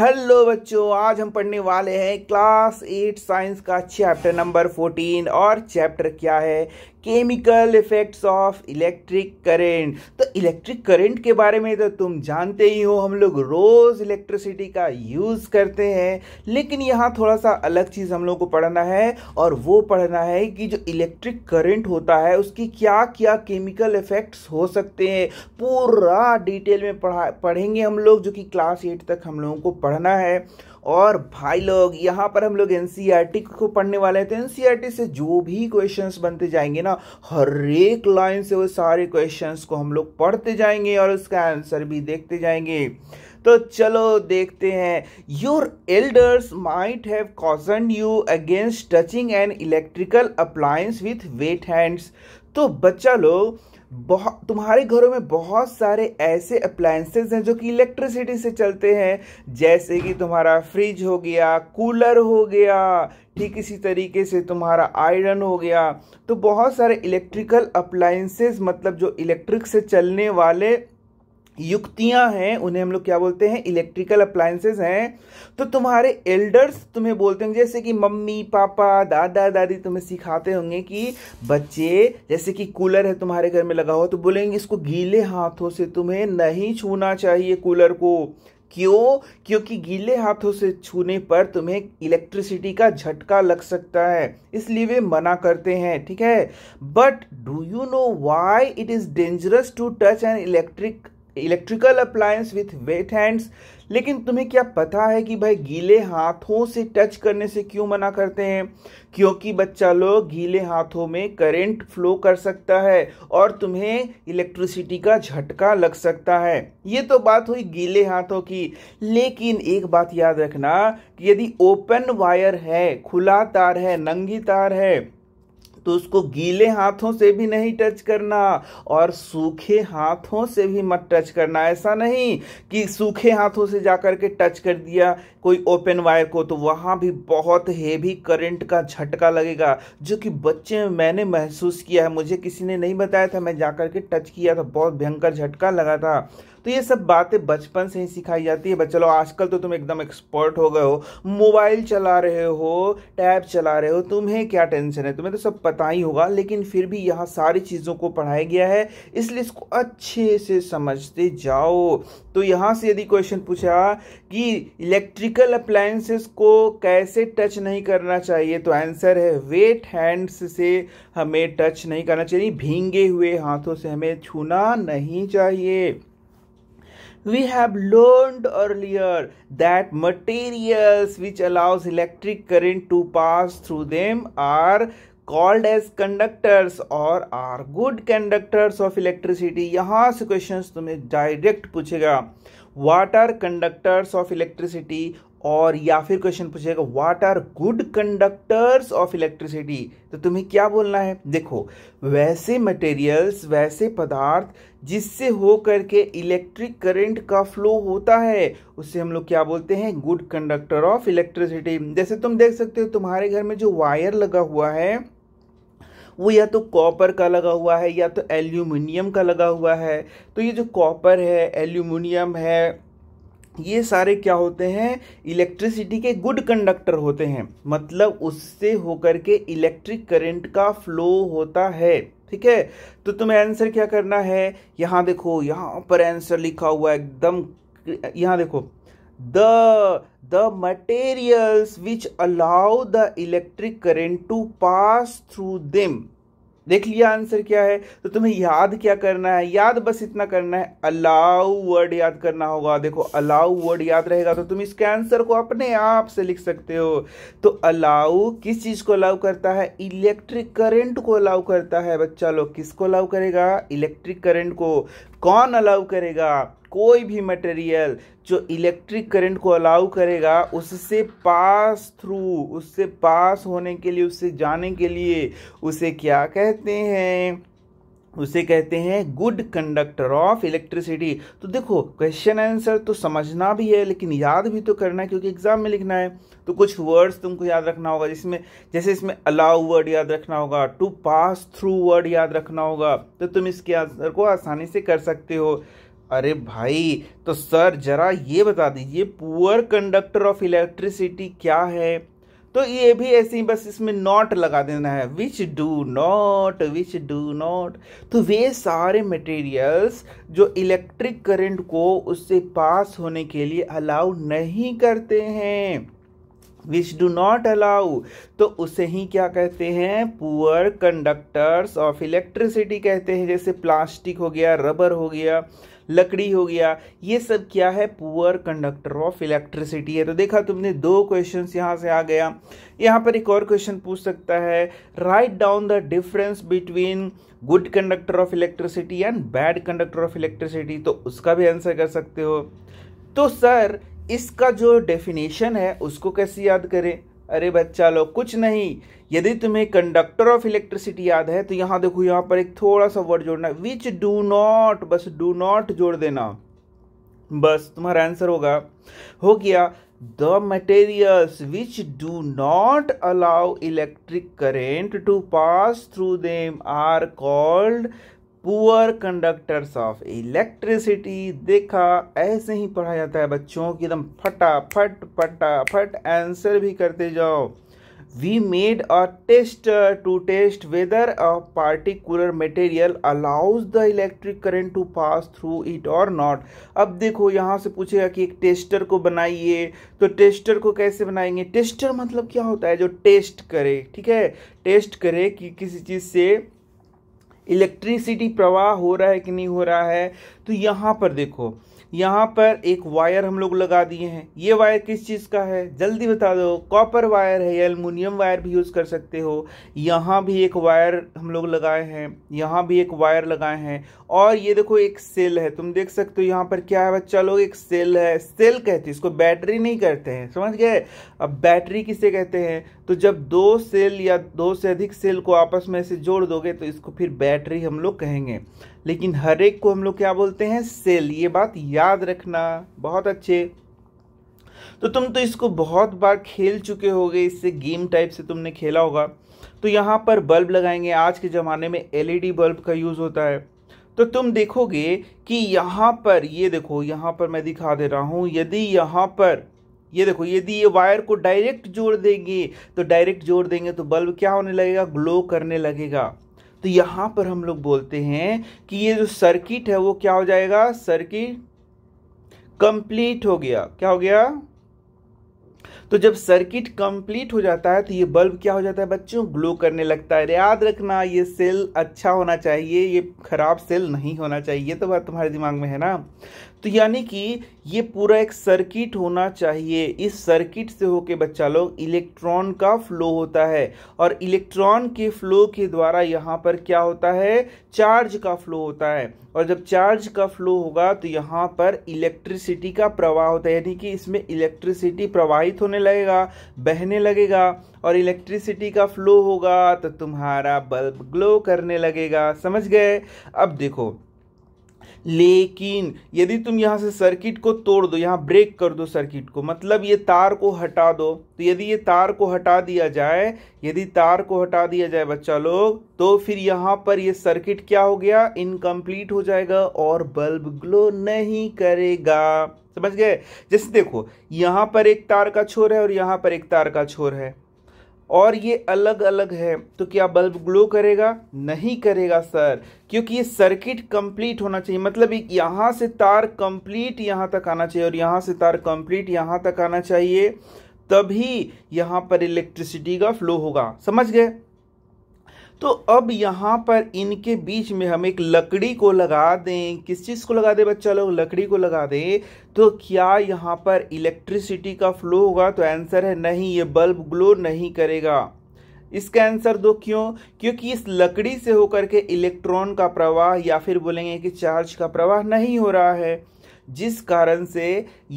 Hello बच्चों आज हम पढ़ने वाले हैं क्लास एट साइंस का चैप्टर नंबर फोर्टीन और चैप्टर क्या है chemical effects of electric current तो इलेक्ट्रिक करेंट के बारे में तो तुम जानते ही हो हम लोग रोज़ इलेक्ट्रिसिटी का यूज़ करते हैं लेकिन यहाँ थोड़ा सा अलग चीज़ हम लोग को पढ़ना है और वो पढ़ना है कि जो इलेक्ट्रिक करेंट होता है उसकी क्या क्या केमिकल इफेक्ट्स हो सकते हैं पूरा डिटेल में पढ़ा पढ़ेंगे हम लोग जो कि क्लास एट तक हम लोगों को पढ़ना है और भाई लोग यहाँ पर हम लोग एन e को पढ़ने वाले हैं तो एन e से जो भी क्वेश्चंस बनते जाएंगे ना हर एक लाइन से वो सारे क्वेश्चंस को हम लोग पढ़ते जाएंगे और उसका आंसर भी देखते जाएंगे तो चलो देखते हैं your elders might have cautioned you against touching an electrical appliance with wet hands तो बच्चा लोग बहुत तुम्हारे घरों में बहुत सारे ऐसे अप्लायंसेज हैं जो कि इलेक्ट्रिसिटी से चलते हैं जैसे कि तुम्हारा फ्रिज हो गया कूलर हो गया ठीक इसी तरीके से तुम्हारा आयरन हो गया तो बहुत सारे इलेक्ट्रिकल अप्लायंसेज मतलब जो इलेक्ट्रिक से चलने वाले युक्तियां हैं उन्हें हम लोग क्या बोलते हैं इलेक्ट्रिकल अप्लायंसेज हैं तो तुम्हारे एल्डर्स तुम्हें बोलते होंगे जैसे कि मम्मी पापा दादा दादी तुम्हें सिखाते होंगे कि बच्चे जैसे कि कूलर है तुम्हारे घर में लगा हुआ तो बोलेंगे इसको गीले हाथों से तुम्हें नहीं छूना चाहिए कूलर को क्यों क्योंकि गीले हाथों से छूने पर तुम्हें इलेक्ट्रिसिटी का झटका लग सकता है इसलिए वे मना करते हैं ठीक है but do you know why it is dangerous to touch an electric electrical appliance with wet hands लेकिन तुम्हें क्या पता है कि भाई गीले हाथों से टच करने से क्यों मना करते हैं क्योंकि बच्चा लोग गीले हाथों में करंट फ्लो कर सकता है और तुम्हें इलेक्ट्रिसिटी का झटका लग सकता है ये तो बात हुई गीले हाथों की लेकिन एक बात याद रखना कि यदि ओपन वायर है खुला तार है नंगी तार है तो उसको गीले हाथों से भी नहीं टच करना और सूखे हाथों से भी मत टच करना ऐसा नहीं कि सूखे हाथों से जाकर के टच कर दिया कोई ओपन वायर को तो वहाँ भी बहुत हेवी करंट का झटका लगेगा जो कि बच्चे में मैंने महसूस किया है मुझे किसी ने नहीं बताया था मैं जाकर के टच किया था बहुत भयंकर झटका लगा था तो ये सब बातें बचपन से ही सिखाई जाती है चलो आजकल तो तुम एकदम एक्सपर्ट हो गए हो मोबाइल चला रहे हो टैब चला रहे हो तुम्हें क्या टेंशन है तुम्हें तो सब पता पता ही होगा लेकिन फिर भी यहाँ सारी चीज़ों को पढ़ाया गया है इसलिए इसको अच्छे से समझते जाओ तो यहाँ से यदि क्वेश्चन पूछा कि इलेक्ट्रिकल अप्लायंसेस को कैसे टच नहीं करना चाहिए तो आंसर है वेट हैंड्स से हमें टच नहीं करना चाहिए भींगे हुए हाथों से हमें छूना नहीं चाहिए we have learned earlier that materials which allows electric current to pass through them are called as conductors और are good conductors of electricity यहाँ से क्वेश्चन तुम्हें डायरेक्ट पूछेगा what are conductors of electricity और या फिर क्वेश्चन पूछेगा what are good conductors of electricity तो तुम्हें क्या बोलना है देखो वैसे मटेरियल्स वैसे पदार्थ जिससे हो करके इलेक्ट्रिक करंट का फ्लो होता है उससे हम लोग क्या बोलते हैं गुड कंडक्टर ऑफ इलेक्ट्रिसिटी जैसे तुम देख सकते हो तुम्हारे घर में जो वायर लगा हुआ है वो या तो कॉपर का लगा हुआ है या तो एल्यूमिनियम का लगा हुआ है तो ये जो कॉपर है एल्यूमिनियम है ये सारे क्या होते हैं इलेक्ट्रिसिटी के गुड कंडक्टर होते हैं मतलब उससे होकर के इलेक्ट्रिक करंट का फ्लो होता है ठीक है तो तुम्हें आंसर क्या करना है यहाँ देखो यहाँ पर आंसर लिखा हुआ है एकदम यहाँ देखो the the materials which allow the electric current to pass through them देख लिया आंसर क्या है तो तुम्हें याद क्या करना है याद बस इतना करना है अलाउ वर्ड याद करना होगा देखो अलाउ वर्ड याद रहेगा तो तुम इसके आंसर को अपने आप से लिख सकते हो तो अलाउ किस चीज को अलाउ करता है इलेक्ट्रिक करंट को अलाउ करता है बच्चा लोग किसको अलाउ करेगा इलेक्ट्रिक करंट को कौन अलाउ करेगा कोई भी मटेरियल जो इलेक्ट्रिक करंट को अलाउ करेगा उससे पास थ्रू उससे पास होने के लिए उससे जाने के लिए उसे क्या कहते हैं उसे कहते हैं गुड कंडक्टर ऑफ इलेक्ट्रिसिटी तो देखो क्वेश्चन आंसर तो समझना भी है लेकिन याद भी तो करना है क्योंकि एग्जाम में लिखना है तो कुछ वर्ड्स तुमको याद रखना होगा जिसमें जैसे इसमें अलाउ वर्ड याद रखना होगा टू पास थ्रू वर्ड याद रखना होगा तो तुम इसके आंसर को आसानी से कर सकते हो अरे भाई तो सर जरा ये बता दीजिए पुअर कंडक्टर ऑफ इलेक्ट्रिसिटी क्या है तो ये भी ऐसे ही बस इसमें नॉट लगा देना है which do not which do not तो वे सारे मटेरियल्स जो इलेक्ट्रिक करंट को उससे पास होने के लिए अलाउ नहीं करते हैं विच डू नॉट अलाउ तो उसे ही क्या कहते हैं पुअर कंडक्टर्स ऑफ इलेक्ट्रिसिटी कहते हैं जैसे प्लास्टिक हो गया रबर हो गया लकड़ी हो गया ये सब क्या है पुअर कंडक्टर ऑफ इलेक्ट्रिसिटी है तो देखा तुमने दो क्वेश्चन यहाँ से आ गया यहाँ पर एक और क्वेश्चन पूछ सकता है write down the difference between good conductor of electricity and bad conductor of electricity तो उसका भी आंसर कर सकते हो तो सर इसका जो डेफिनेशन है उसको कैसे याद करें अरे बच्चा लोग कुछ नहीं यदि तुम्हें कंडक्टर ऑफ इलेक्ट्रिसिटी याद है तो यहाँ देखो यहाँ पर एक थोड़ा सा वर्ड जोड़ना विच डू नॉट बस डू नॉट जोड़ देना बस तुम्हारा आंसर होगा हो गया the materials which do not allow electric current to pass through them are called poor conductors of electricity देखा ऐसे ही पढ़ा जाता है बच्चों की एकदम फटाफट फटाफट आंसर भी करते जाओ we made a test to test whether a particular material allows the electric current to pass through it और नॉट अब देखो यहाँ से पूछेगा कि एक टेस्टर को बनाइए तो टेस्टर को कैसे बनाएंगे टेस्टर मतलब क्या होता है जो टेस्ट करे ठीक है टेस्ट करे कि किसी चीज़ से इलेक्ट्रिसिटी प्रवाह हो रहा है कि नहीं हो रहा है तो यहाँ पर देखो यहाँ पर एक वायर हम लोग लगा दिए हैं ये वायर किस चीज़ का है जल्दी बता दो कॉपर वायर है या एलमिनियम वायर भी यूज़ कर सकते हो यहाँ भी एक वायर हम लोग लगाए हैं यहाँ भी एक वायर लगाए हैं और ये देखो एक सेल है तुम देख सकते हो यहाँ पर क्या है बच्चा लोग एक सेल है सेल कहते हैं इसको बैटरी नहीं कहते हैं समझ गए अब बैटरी किसे कहते हैं तो जब दो सेल या दो से अधिक सेल को आपस में ऐसे जोड़ दोगे तो इसको फिर बैटरी हम लोग कहेंगे लेकिन हर एक को हम लोग क्या बोलते हैं सेल ये बात याद रखना बहुत अच्छे तो तुम तो इसको बहुत बार खेल चुके होगे इससे गेम टाइप से तुमने खेला होगा तो यहाँ पर बल्ब लगाएंगे आज के ज़माने में एलईडी बल्ब का यूज़ होता है तो तुम देखोगे कि यहाँ पर ये देखो यहाँ पर मैं दिखा दे रहा हूँ यदि यहाँ पर ये देखो यदि ये वायर को डायरेक्ट जोड़ देंगे तो डायरेक्ट जोड़ देंगे तो बल्ब क्या होने लगेगा ग्लो करने लगेगा तो यहाँ पर हम लोग बोलते हैं कि ये जो सर्किट है वो क्या हो जाएगा सर्किट कंप्लीट हो गया क्या हो गया तो जब सर्किट कंप्लीट हो जाता है तो ये बल्ब क्या हो जाता है बच्चों ग्लो करने लगता है याद रखना ये सेल अच्छा होना चाहिए ये खराब सेल नहीं होना चाहिए तो बात तुम्हारे दिमाग में है ना तो यानी कि ये पूरा एक सर्किट होना चाहिए इस सर्किट से होके बच्चा लोग इलेक्ट्रॉन का फ्लो होता है और इलेक्ट्रॉन के फ्लो के द्वारा यहाँ पर क्या होता है चार्ज का फ्लो होता है और जब चार्ज का फ्लो होगा तो यहाँ पर इलेक्ट्रिसिटी का प्रवाह होता है यानी कि इसमें इलेक्ट्रिसिटी प्रवाहित होने लगेगा बहने लगेगा और इलेक्ट्रिसिटी का फ्लो होगा तो तुम्हारा बल्ब ग्लो करने लगेगा समझ गए अब देखो लेकिन यदि तुम यहाँ से सर्किट को तोड़ दो यहाँ ब्रेक कर दो सर्किट को मतलब ये तार को हटा दो तो यदि ये तार को हटा दिया जाए यदि तार को हटा दिया जाए बच्चा लोग तो फिर यहाँ पर ये सर्किट क्या हो गया इनकम्प्लीट हो जाएगा और बल्ब ग्लो नहीं करेगा समझ गए जैसे देखो यहाँ पर एक तार का छोर है और यहाँ पर एक तार का छोर है और ये अलग अलग है तो क्या बल्ब ग्लो करेगा नहीं करेगा सर क्योंकि ये सर्किट कंप्लीट होना चाहिए मतलब यहाँ से तार कंप्लीट यहाँ तक आना चाहिए और यहाँ से तार कंप्लीट यहाँ तक आना चाहिए तभी यहाँ पर इलेक्ट्रिसिटी का फ्लो होगा समझ गए तो अब यहाँ पर इनके बीच में हम एक लकड़ी को लगा दें किस चीज़ को लगा दें बच्चा लोग लकड़ी को लगा दें तो क्या यहाँ पर इलेक्ट्रिसिटी का फ्लो होगा तो आंसर है नहीं ये बल्ब ग्लो नहीं करेगा इसका आंसर दो क्यों क्योंकि इस लकड़ी से होकर के इलेक्ट्रॉन का प्रवाह या फिर बोलेंगे कि चार्ज का प्रवाह नहीं हो रहा है जिस कारण से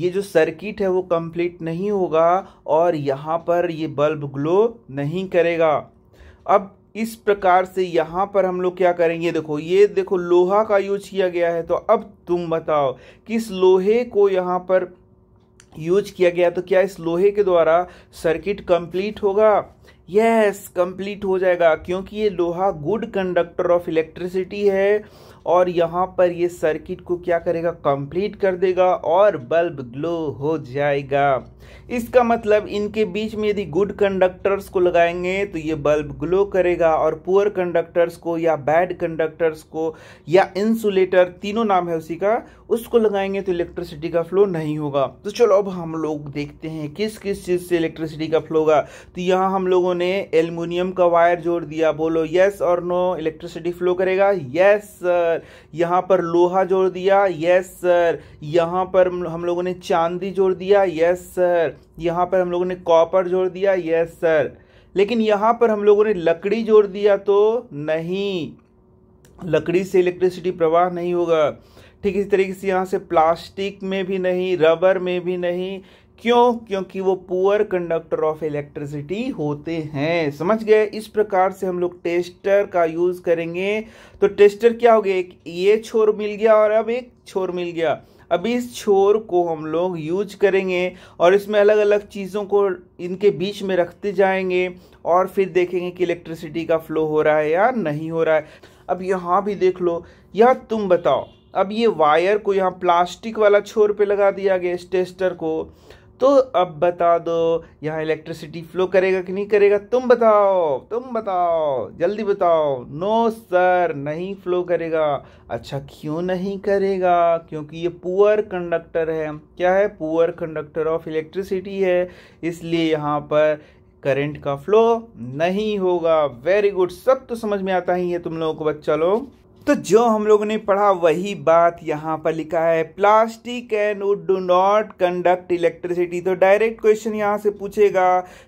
ये जो सर्किट है वो कंप्लीट नहीं होगा और यहाँ पर ये बल्ब ग्लो नहीं करेगा अब इस प्रकार से यहाँ पर हम लोग क्या करेंगे देखो ये देखो लोहा का यूज किया गया है तो अब तुम बताओ किस लोहे को यहाँ पर यूज किया गया तो क्या इस लोहे के द्वारा सर्किट कंप्लीट होगा यस कंप्लीट हो जाएगा क्योंकि ये लोहा गुड कंडक्टर ऑफ इलेक्ट्रिसिटी है और यहाँ पर ये सर्किट को क्या करेगा कंप्लीट कर देगा और बल्ब ग्लो हो जाएगा इसका मतलब इनके बीच में यदि गुड कंडक्टर्स को लगाएंगे तो ये बल्ब ग्लो करेगा और पुअर कंडक्टर्स को या बैड कंडक्टर्स को या इंसुलेटर तीनों नाम है उसी का उसको लगाएंगे तो इलेक्ट्रिसिटी का फ्लो नहीं होगा तो चलो अब हम लोग देखते हैं किस किस चीज़ से इलेक्ट्रिसिटी का फ्लो होगा तो यहाँ हम लोगों ने एल्यूमिनियम का वायर जोड़ दिया बोलो यस और नो इलेक्ट्रिसिटी फ्लो करेगा यस सर सर यहाँ पर लोहा जोड़ दिया यस सर यहाँ पर हम लोगों ने चांदी जोड़ दिया यस सर यहाँ पर हम लोगों ने कॉपर जोड़ दिया यस सर लेकिन यहाँ पर हम लोगों ने लकड़ी जोड़ दिया तो नहीं लकड़ी से इलेक्ट्रिसिटी प्रवाह नहीं होगा ठीक इसी तरीके से यहाँ से प्लास्टिक में भी नहीं रबर में भी नहीं क्यों क्योंकि वो पुअर कंडक्टर ऑफ इलेक्ट्रिसिटी होते हैं समझ गए इस प्रकार से हम लोग टेस्टर का यूज़ करेंगे तो टेस्टर क्या हो गया एक ये छोर मिल गया और अब एक छोर मिल गया अब इस छोर को हम लोग यूज करेंगे और इसमें अलग अलग चीज़ों को इनके बीच में रखते जाएंगे और फिर देखेंगे कि इलेक्ट्रिसिटी का फ्लो हो रहा है या नहीं हो रहा है अब यहाँ भी देख लो या तुम बताओ अब ये वायर को यहाँ प्लास्टिक वाला छोर पे लगा दिया गया इस टेस्टर को तो अब बता दो यहाँ इलेक्ट्रिसिटी फ्लो करेगा कि नहीं करेगा तुम बताओ तुम बताओ जल्दी बताओ नो सर नहीं फ्लो करेगा अच्छा क्यों नहीं करेगा क्योंकि ये पुअर कंडक्टर है क्या है पुअर कंडक्टर ऑफ इलेक्ट्रिसिटी है इसलिए यहाँ पर करंट का फ्लो नहीं होगा वेरी गुड सब तो समझ में आता ही है तुम लोगों को बच्चा लोग तो जो हम लोगों ने पढ़ा वही बात यहाँ पर लिखा है plastic and wood do not conduct electricity तो डायरेक्ट क्वेश्चन यहाँ से पूछेगा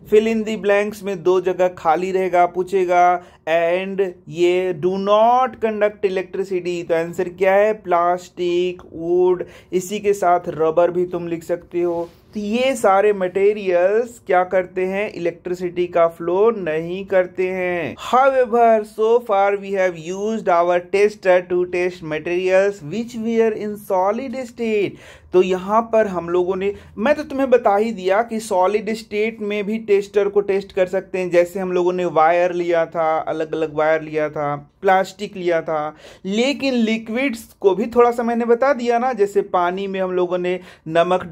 फिल इन दी ब्लैंक्स में दो जगह खाली रहेगा पूछेगा एंड ये डू नॉट कंडक्ट इलेक्ट्रिसिटी तो आंसर क्या है प्लास्टिक वुड इसी के साथ रबर भी तुम लिख सकते हो तो ये सारे मटेरियल्स क्या करते हैं इलेक्ट्रिसिटी का फ्लो नहीं करते हैं however so far we have used our tester to test materials which we are in solid state तो यहाँ पर हम लोगों ने मैं तो तुम्हें बता ही दिया कि सॉलिड स्टेट में भी टेस्टर को टेस्ट कर सकते हैं जैसे हम लोगों ने वायर लिया था अलग अलग वायर लिया था प्लास्टिक लिया था लेकिन लिक्विड्स को भी थोड़ा सा मैंने बता दिया ना जैसे पानी में हम लोगों ने नमक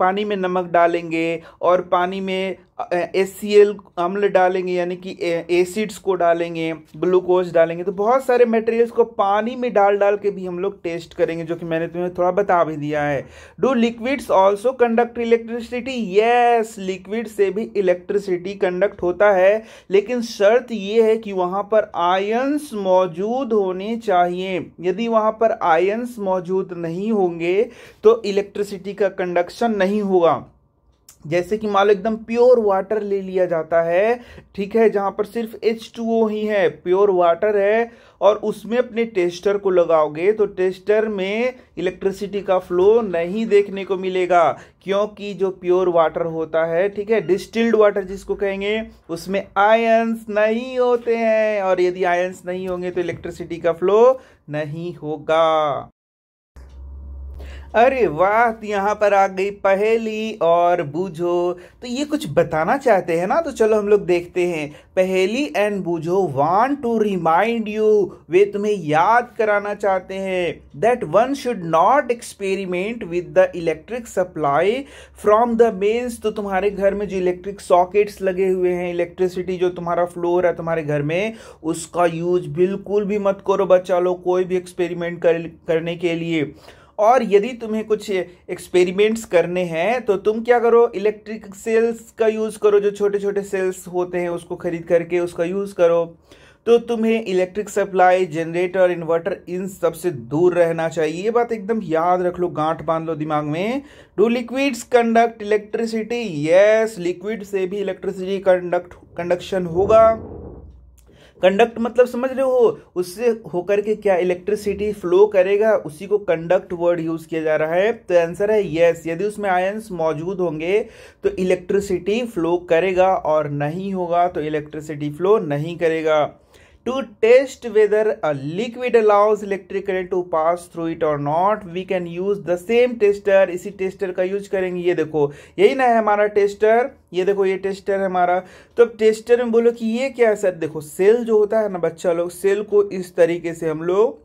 पानी में नमक डालेंगे और पानी में एस सी एल अम्ल डालेंगे यानी कि एसिड्स को डालेंगे ग्लूकोज डालेंगे तो बहुत सारे मटेरियल्स को पानी में डाल डाल के भी हम लोग टेस्ट करेंगे जो कि मैंने तुम्हें थोड़ा बता भी दिया है do liquids also conduct electricity yes liquid से भी इलेक्ट्रिसिटी कंडक्ट होता है लेकिन शर्त यह है कि वहाँ पर आयंस मौजूद होने चाहिए यदि वहाँ पर आयंस मौजूद नहीं होंगे तो इलेक्ट्रिसिटी का कंडक्शन नहीं होगा जैसे कि मान लो एकदम प्योर वाटर ले लिया जाता है ठीक है जहाँ पर सिर्फ एच टू ओ ही है प्योर वाटर है और उसमें अपने टेस्टर को लगाओगे तो टेस्टर में इलेक्ट्रिसिटी का फ्लो नहीं देखने को मिलेगा क्योंकि जो प्योर वाटर होता है ठीक है डिस्टिल्ड वाटर जिसको कहेंगे उसमें आयंस नहीं होते हैं और यदि आयंस नहीं होंगे तो इलेक्ट्रिसिटी का फ्लो नहीं होगा अरे वाह यहाँ पर आ गई पहेली और बूझो तो ये कुछ बताना चाहते हैं ना तो चलो हम लोग देखते हैं Paheli and Boojho want to remind you वे तुम्हें याद कराना चाहते हैं that one should not experiment with the electric supply from the mains तो तुम्हारे घर में जो इलेक्ट्रिक सॉकेट्स लगे हुए हैं इलेक्ट्रिसिटी जो तुम्हारा फ्लोर है तुम्हारे घर में उसका यूज बिल्कुल भी मत करो बच्चा लोग कोई भी एक्सपेरिमेंट कर, करने के लिए और यदि तुम्हें कुछ एक्सपेरिमेंट्स करने हैं तो तुम क्या करो इलेक्ट्रिक सेल्स का यूज़ करो जो छोटे छोटे सेल्स होते हैं उसको खरीद करके उसका यूज़ करो तो तुम्हें इलेक्ट्रिक सप्लाई जनरेटर इन्वर्टर इन सब से दूर रहना चाहिए ये बात एकदम याद रख लो गांठ बांध लो दिमाग में do liquids conduct electricity yes liquid से भी इलेक्ट्रिसिटी कंडक्ट कंडक्शन होगा कंडक्ट मतलब समझ रहे हो उससे होकर के क्या इलेक्ट्रिसिटी फ्लो करेगा उसी को कंडक्ट वर्ड यूज किया जा रहा है तो आंसर है यस यदि उसमें आयंस मौजूद होंगे तो इलेक्ट्रिसिटी फ्लो करेगा और नहीं होगा तो इलेक्ट्रिसिटी फ्लो नहीं करेगा to test whether a liquid allows electric current to pass through it or not we can use the same tester इसी tester का यूज करेंगे ये देखो यही ना है हमारा tester ये देखो ये टेस्टर है हमारा तो अब टेस्टर में बोलो कि ये क्या है सर देखो सेल जो होता है ना बच्चा लोग सेल को इस तरीके से हम लोग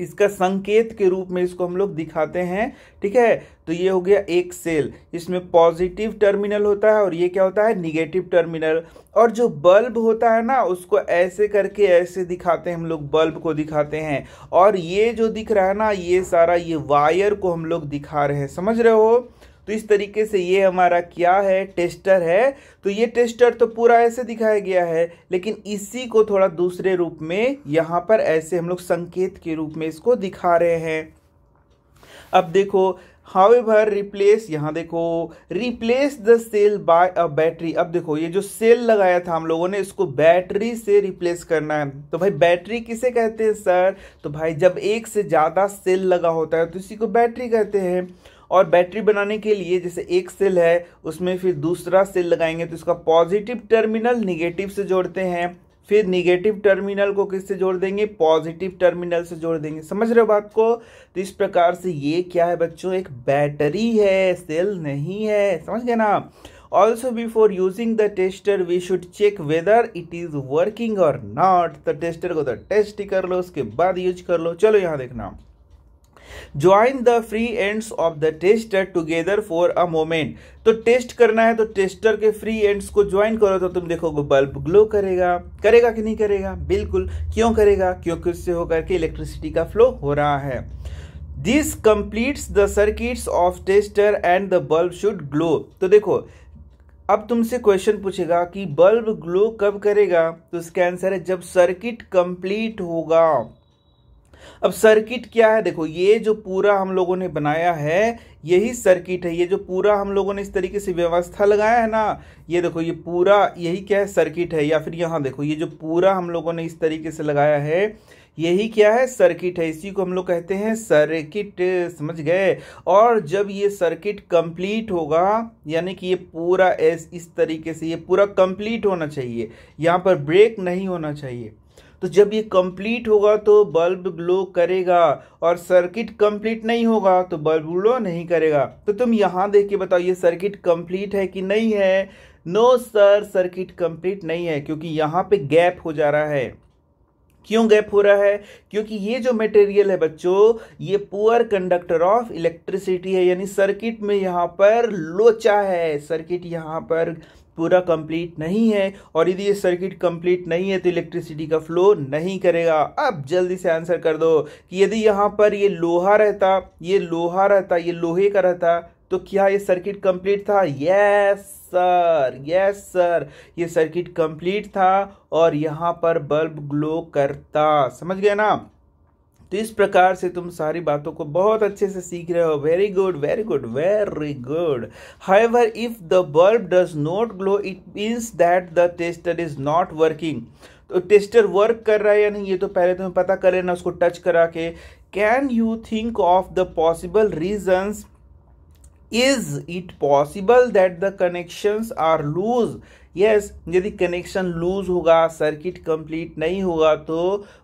इसका संकेत के रूप में इसको हम लोग दिखाते हैं ठीक है तो ये हो गया एक सेल इसमें पॉजिटिव टर्मिनल होता है और ये क्या होता है निगेटिव टर्मिनल और जो बल्ब होता है ना उसको ऐसे करके ऐसे दिखाते हैं हम लोग बल्ब को दिखाते हैं और ये जो दिख रहा है ना ये सारा ये वायर को हम लोग दिखा रहे हैं समझ रहे हो तो इस तरीके से ये हमारा क्या है टेस्टर है तो ये टेस्टर तो पूरा ऐसे दिखाया गया है लेकिन इसी को थोड़ा दूसरे रूप में यहाँ पर ऐसे हम लोग संकेत के रूप में इसको दिखा रहे हैं अब देखो हावेवर रिप्लेस यहाँ देखो replace the cell by a battery अब देखो ये जो सेल लगाया था हम लोगों ने इसको बैटरी से रिप्लेस करना है तो भाई बैटरी किसे कहते हैं सर तो भाई जब एक से ज़्यादा सेल लगा होता है तो इसी को बैटरी कहते हैं और बैटरी बनाने के लिए जैसे एक सेल है उसमें फिर दूसरा सेल लगाएंगे तो इसका पॉजिटिव टर्मिनल निगेटिव से जोड़ते हैं फिर निगेटिव टर्मिनल को किससे जोड़ देंगे पॉजिटिव टर्मिनल से जोड़ देंगे समझ रहे हो बात को तो इस प्रकार से ये क्या है बच्चों एक बैटरी है सेल नहीं है समझ गए ना also before using the tester we should check whether it is working और नॉट द टेस्टर को तो टेस्ट ही कर लो उसके बाद यूज कर लो चलो यहाँ देखना join the free ends of the tester together for a moment तो टेस्ट करना है तो टेस्टर के फ्री एंड्स को ज्वाइन करो तो तुम देखोगे बल्ब ग्लो करेगा करेगा कि नहीं करेगा बिल्कुल क्यों करेगा क्योंकि उससे होकर के इलेक्ट्रिसिटी का फ्लो हो रहा है this completes the circuits of tester and the bulb should glow तो देखो अब तुमसे क्वेश्चन पूछेगा कि बल्ब ग्लो कब करेगा तो इसका आंसर है जब सर्किट कंप्लीट होगा अब सर्किट क्या है देखो ये जो पूरा हम लोगों ने बनाया है यही सर्किट है ये जो पूरा हम लोगों ने इस तरीके से व्यवस्था लगाया है ना ये देखो ये पूरा यही क्या है सर्किट है या फिर यहाँ देखो ये जो पूरा हम लोगों ने इस तरीके से लगाया है यही क्या है सर्किट है इसी को हम लोग कहते हैं सर्किट समझ गए और जब ये सर्किट कंप्लीट होगा यानी कि ये पूरा एस इस तरीके से ये पूरा कंप्लीट होना चाहिए यहाँ पर ब्रेक नहीं होना चाहिए तो जब ये कंप्लीट होगा तो बल्ब ग्लो करेगा और सर्किट कंप्लीट नहीं होगा तो बल्ब ग्लो नहीं करेगा तो तुम यहां देख के बताओ ये सर्किट कंप्लीट है कि नहीं है नो सर सर्किट कंप्लीट नहीं है क्योंकि यहां पे गैप हो जा रहा है क्यों गैप हो रहा है क्योंकि ये जो मटेरियल है बच्चों ये पुअर कंडक्टर ऑफ इलेक्ट्रिसिटी है यानी सर्किट में यहाँ पर लोचा है सर्किट यहाँ पर पूरा कंप्लीट नहीं है और यदि ये सर्किट कंप्लीट नहीं है तो इलेक्ट्रिसिटी का फ्लो नहीं करेगा अब जल्दी से आंसर कर दो कि यदि यहाँ पर ये लोहा रहता ये लोहा रहता ये लोहे का रहता तो क्या ये सर्किट कंप्लीट था यस सर यस सर ये सर्किट कंप्लीट था और यहाँ पर बल्ब ग्लो करता समझ गए ना तो इस प्रकार से तुम सारी बातों को बहुत अच्छे से सीख रहे हो very good very good very good however if the bulb does not glow it means that the tester is not working तो टेस्टर वर्क कर रहा है या नहीं ये तो पहले तुम्हें पता करे ना उसको टच करा के can you think of the possible reasons is it possible that the connections are loose yes यदि कनेक्शन लूज होगा सर्किट कंप्लीट नहीं होगा तो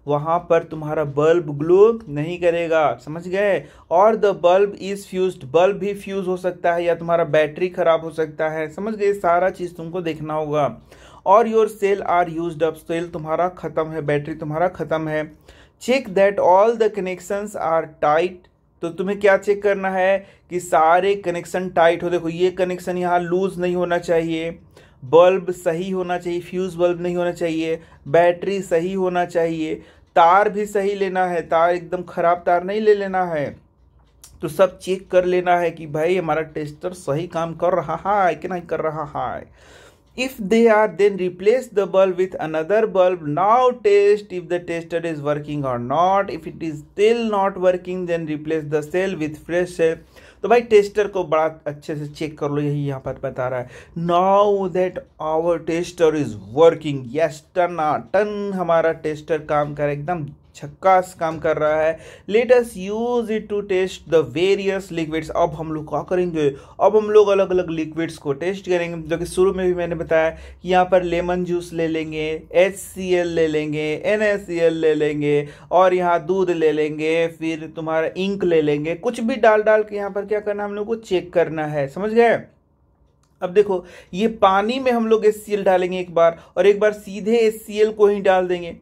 वहाँ पर तुम्हारा बल्ब ग्लो नहीं करेगा समझ गए और the bulb is fuse bulb भी फ्यूज़ हो सकता है या तुम्हारा बैटरी ख़राब हो सकता है समझ गए सारा चीज़ तुमको देखना होगा और your cell are use up cell तुम्हारा ख़त्म है बैटरी तुम्हारा ख़त्म है check that all the connections are tight तो तुम्हें क्या चेक करना है कि सारे कनेक्शन टाइट हो देखो ये कनेक्शन यहाँ लूज़ नहीं होना चाहिए बल्ब सही होना चाहिए फ्यूज़ बल्ब नहीं होना चाहिए बैटरी सही होना चाहिए तार भी सही लेना है तार एकदम ख़राब तार नहीं ले लेना है तो सब चेक कर लेना है कि भाई हमारा टेस्टर सही काम कर रहा है कि नहीं कर रहा है if they are then replace the bulb with another bulb now test if the tester is working or not if it is still not working then replace the cell with fresh cell तो भाई tester को बड़ा अच्छे से check कर लो यही यहाँ पर बता रहा है now that our tester is working yes टन टन हमारा टेस्टर काम कर एकदम छक्का काम कर रहा है let's use it to test the various liquids अब हम लोग क्या करेंगे अब हम लोग अलग अलग लिक्विड्स को टेस्ट करेंगे जो कि शुरू में भी मैंने बताया कि यहाँ पर लेमन जूस ले लेंगे एच सी एल ले लेंगे एन एस सी एल ले लेंगे और यहाँ दूध ले लेंगे फिर तुम्हारा इंक ले लेंगे कुछ भी डाल डाल के यहाँ पर क्या करना हम लोग को चेक करना है समझ गए अब देखो ये पानी में हम लोग एस डालेंगे एक बार और एक बार सीधे एस को ही डाल देंगे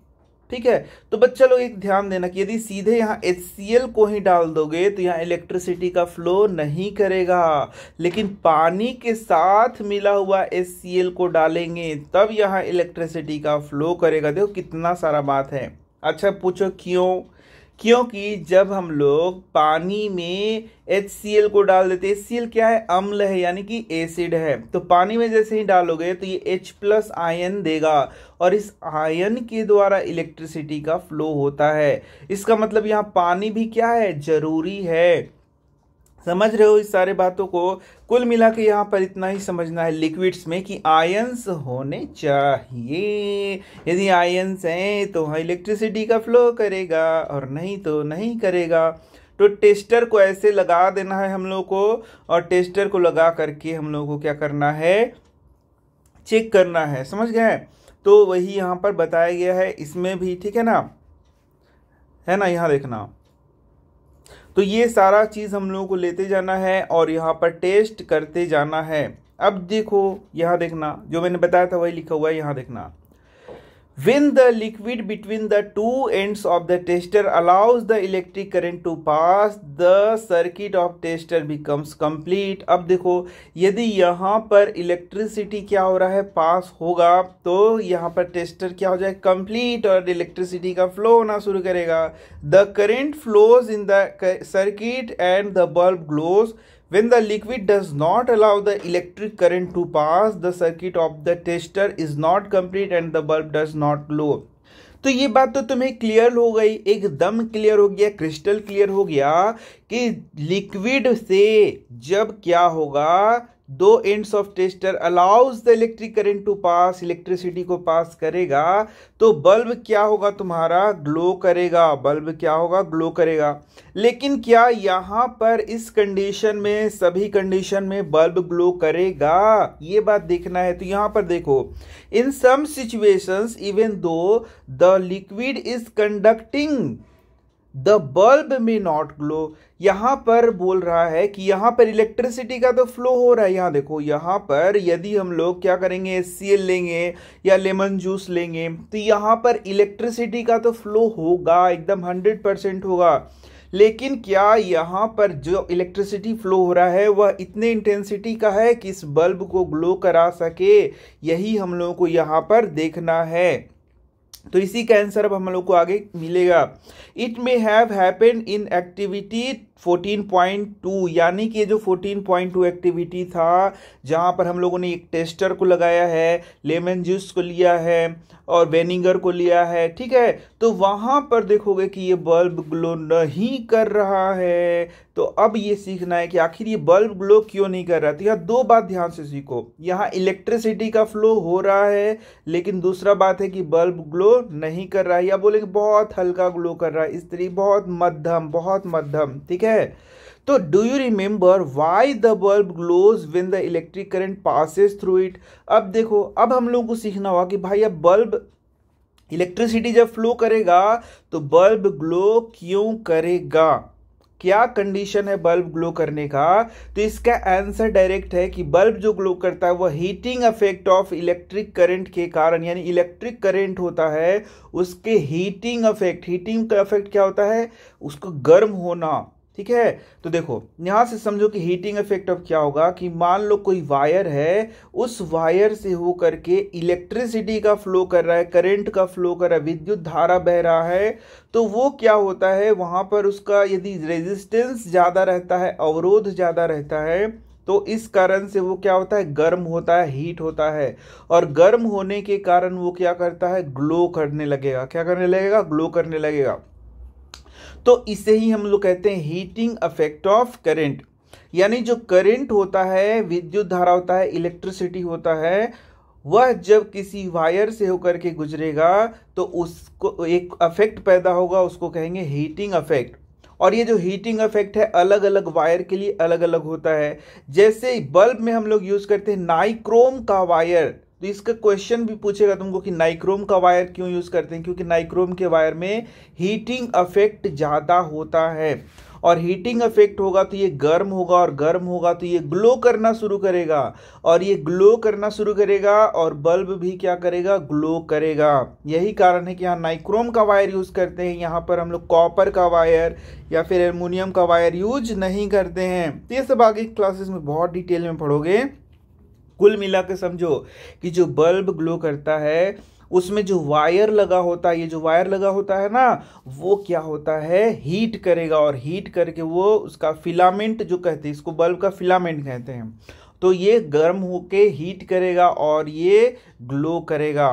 ठीक है तो बच्चा लोग एक ध्यान देना कि यदि सीधे यहाँ एच को ही डाल दोगे तो यहाँ इलेक्ट्रिसिटी का फ्लो नहीं करेगा लेकिन पानी के साथ मिला हुआ एच को डालेंगे तब यहाँ इलेक्ट्रिसिटी का फ्लो करेगा देखो कितना सारा बात है अच्छा पूछो क्यों क्योंकि जब हम लोग पानी में एच को डाल देते हैं क्या है अम्ल है यानी कि एसिड है तो पानी में जैसे ही डालोगे तो ये एच प्लस आयन देगा और इस आयन के द्वारा इलेक्ट्रिसिटी का फ्लो होता है इसका मतलब यहाँ पानी भी क्या है ज़रूरी है समझ रहे हो इस सारे बातों को कुल मिला के यहाँ पर इतना ही समझना है लिक्विड्स में कि आयंस होने चाहिए यदि आयंस हैं तो वहाँ इलेक्ट्रिसिटी का फ्लो करेगा और नहीं तो नहीं करेगा तो टेस्टर को ऐसे लगा देना है हम लोग को और टेस्टर को लगा करके हम लोग को क्या करना है चेक करना है समझ गए तो वही यहाँ पर बताया गया है इसमें भी ठीक है ना है ना यहाँ देखना तो ये सारा चीज़ हम लोगों को लेते जाना है और यहाँ पर टेस्ट करते जाना है अब देखो यहाँ देखना जो मैंने बताया था वही लिखा हुआ है यहाँ देखना When the liquid between the two ends of the tester allows the electric current to pass, the circuit of tester becomes complete. अब देखो यदि यहाँ पर electricity क्या हो रहा है pass होगा तो यहाँ पर tester क्या हो जाए complete और electricity का flow होना शुरू करेगा the current flows in the circuit and the bulb glows When the liquid does not allow the electric current to pass, the circuit of the tester is not complete and the bulb does not glow. तो ये बात तो तुम्हें clear हो गई एकदम clear हो गया क्रिस्टल क्लियर हो गया कि लिक्विड से जब क्या होगा दो ends of tester allows the electric current to pass electricity को पास करेगा तो बल्ब क्या होगा तुम्हारा ग्लो करेगा बल्ब क्या होगा ग्लो करेगा लेकिन क्या यहाँ पर इस कंडीशन में सभी कंडीशन में बल्ब ग्लो करेगा ये बात देखना है तो यहाँ पर देखो in some situations even though the liquid is conducting the bulb may not glow यहाँ पर बोल रहा है कि यहाँ पर इलेक्ट्रिसिटी का तो फ्लो हो रहा है यहाँ देखो यहाँ पर यदि हम लोग क्या करेंगे सी लेंगे या लेमन जूस लेंगे तो यहाँ पर इलेक्ट्रिसिटी का तो फ्लो होगा एकदम हंड्रेड परसेंट होगा लेकिन क्या यहाँ पर जो इलेक्ट्रिसिटी फ्लो हो रहा है वह इतने इंटेंसिटी का है कि इस बल्ब को ग्लो करा सके यही हम लोगों को यहाँ पर देखना है तो इसी का आंसर अब हम लोग को आगे मिलेगा it may have happened in activity 14.2 यानी कि ये जो 14.2 एक्टिविटी था जहाँ पर हम लोगों ने एक टेस्टर को लगाया है लेमन जूस को लिया है और वेनिगर को लिया है ठीक है तो वहाँ पर देखोगे कि ये बल्ब ग्लो नहीं कर रहा है तो अब ये सीखना है कि आखिर ये बल्ब ग्लो क्यों नहीं कर रहा तो यहाँ दो बात ध्यान से सीखो यहाँ इलेक्ट्रिसिटी का फ्लो हो रहा है लेकिन दूसरा बात है कि बल्ब ग्लो नहीं कर रहा है या बोले कि बहुत हल्का ग्लो कर रहा है स्त्री बहुत मध्यम बहुत मध्यम ठीक है है तो do you remember why the bulb glows when the electric current passes through it अब देखो अब हम लोगों को सीखना होगा कि भाई अब बल्ब इलेक्ट्रिसिटी जब फ्लो करेगा तो बल्ब ग्लो क्यों करेगा क्या कंडीशन है बल्ब ग्लो करने का तो इसका आंसर डायरेक्ट है कि बल्ब जो ग्लो करता है वह heating effect of electric current के कारण यानी इलेक्ट्रिक करंट होता है उसके हीटिंग इफेक्ट हीटिंग का इफेक्ट क्या होता है उसको गर्म होना ठीक है तो देखो यहां से समझो कि हीटिंग इफेक्ट ऑफ क्या होगा कि मान लो कोई वायर है उस वायर से हो करके इलेक्ट्रिसिटी का फ्लो कर रहा है करंट का फ्लो कर रहा है विद्युत धारा बह रहा है तो वो क्या होता है वहां पर उसका यदि रेजिस्टेंस ज़्यादा रहता है अवरोध ज़्यादा रहता है तो इस कारण से वो क्या होता है गर्म होता है हीट होता है और गर्म होने के कारण वो क्या करता है ग्लो करने लगेगा क्या करने लगेगा ग्लो करने लगेगा तो इसे ही हम लोग कहते हैं हीटिंग अफेक्ट ऑफ करेंट यानी जो करंट होता है विद्युत धारा होता है इलेक्ट्रिसिटी होता है वह जब किसी वायर से होकर के गुजरेगा तो उसको एक अफेक्ट पैदा होगा उसको कहेंगे हीटिंग अफेक्ट और ये जो हीटिंग इफेक्ट है अलग अलग वायर के लिए अलग अलग होता है जैसे बल्ब में हम लोग यूज़ करते हैं नाइक्रोम का वायर तो इसका क्वेश्चन भी पूछेगा तुमको कि नाइक्रोम का वायर क्यों यूज़ करते हैं क्योंकि नाइक्रोम के वायर में हीटिंग अफेक्ट ज़्यादा होता है और हीटिंग अफेक्ट होगा तो ये गर्म होगा और गर्म होगा तो ये ग्लो करना शुरू करेगा और ये ग्लो करना शुरू करेगा और बल्ब भी क्या करेगा ग्लो करेगा यही कारण है कि यहाँ नाइक्रोम का वायर यूज़ करते हैं यहाँ पर हम लोग कॉपर का वायर या फिर एलमोनियम का वायर यूज नहीं करते हैं तो ये सब आगे क्लासेस में बहुत डिटेल में पढ़ोगे कुल मिला के समझो कि जो बल्ब ग्लो करता है उसमें जो वायर लगा होता है ये जो वायर लगा होता है ना वो क्या होता है हीट करेगा और हीट करके वो उसका फिलामेंट जो कहते हैं इसको बल्ब का फिलामेंट कहते हैं तो ये गर्म होके हीट करेगा और ये ग्लो करेगा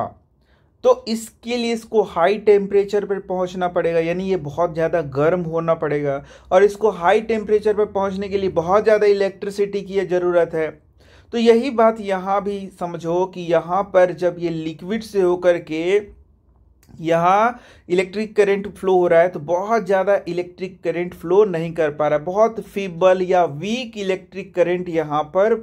तो इसके लिए इसको हाई टेम्परेचर पर पहुंचना पड़ेगा यानी ये बहुत ज़्यादा गर्म होना पड़ेगा और इसको हाई टेम्परेचर पर पहुंचने के लिए बहुत ज़्यादा इलेक्ट्रिसिटी की ज़रूरत है तो यही बात यहाँ भी समझो कि यहाँ पर जब ये लिक्विड से होकर के यहाँ इलेक्ट्रिक करंट फ्लो हो रहा है तो बहुत ज़्यादा इलेक्ट्रिक करंट फ्लो नहीं कर पा रहा है बहुत फीबल या वीक इलेक्ट्रिक करंट यहाँ पर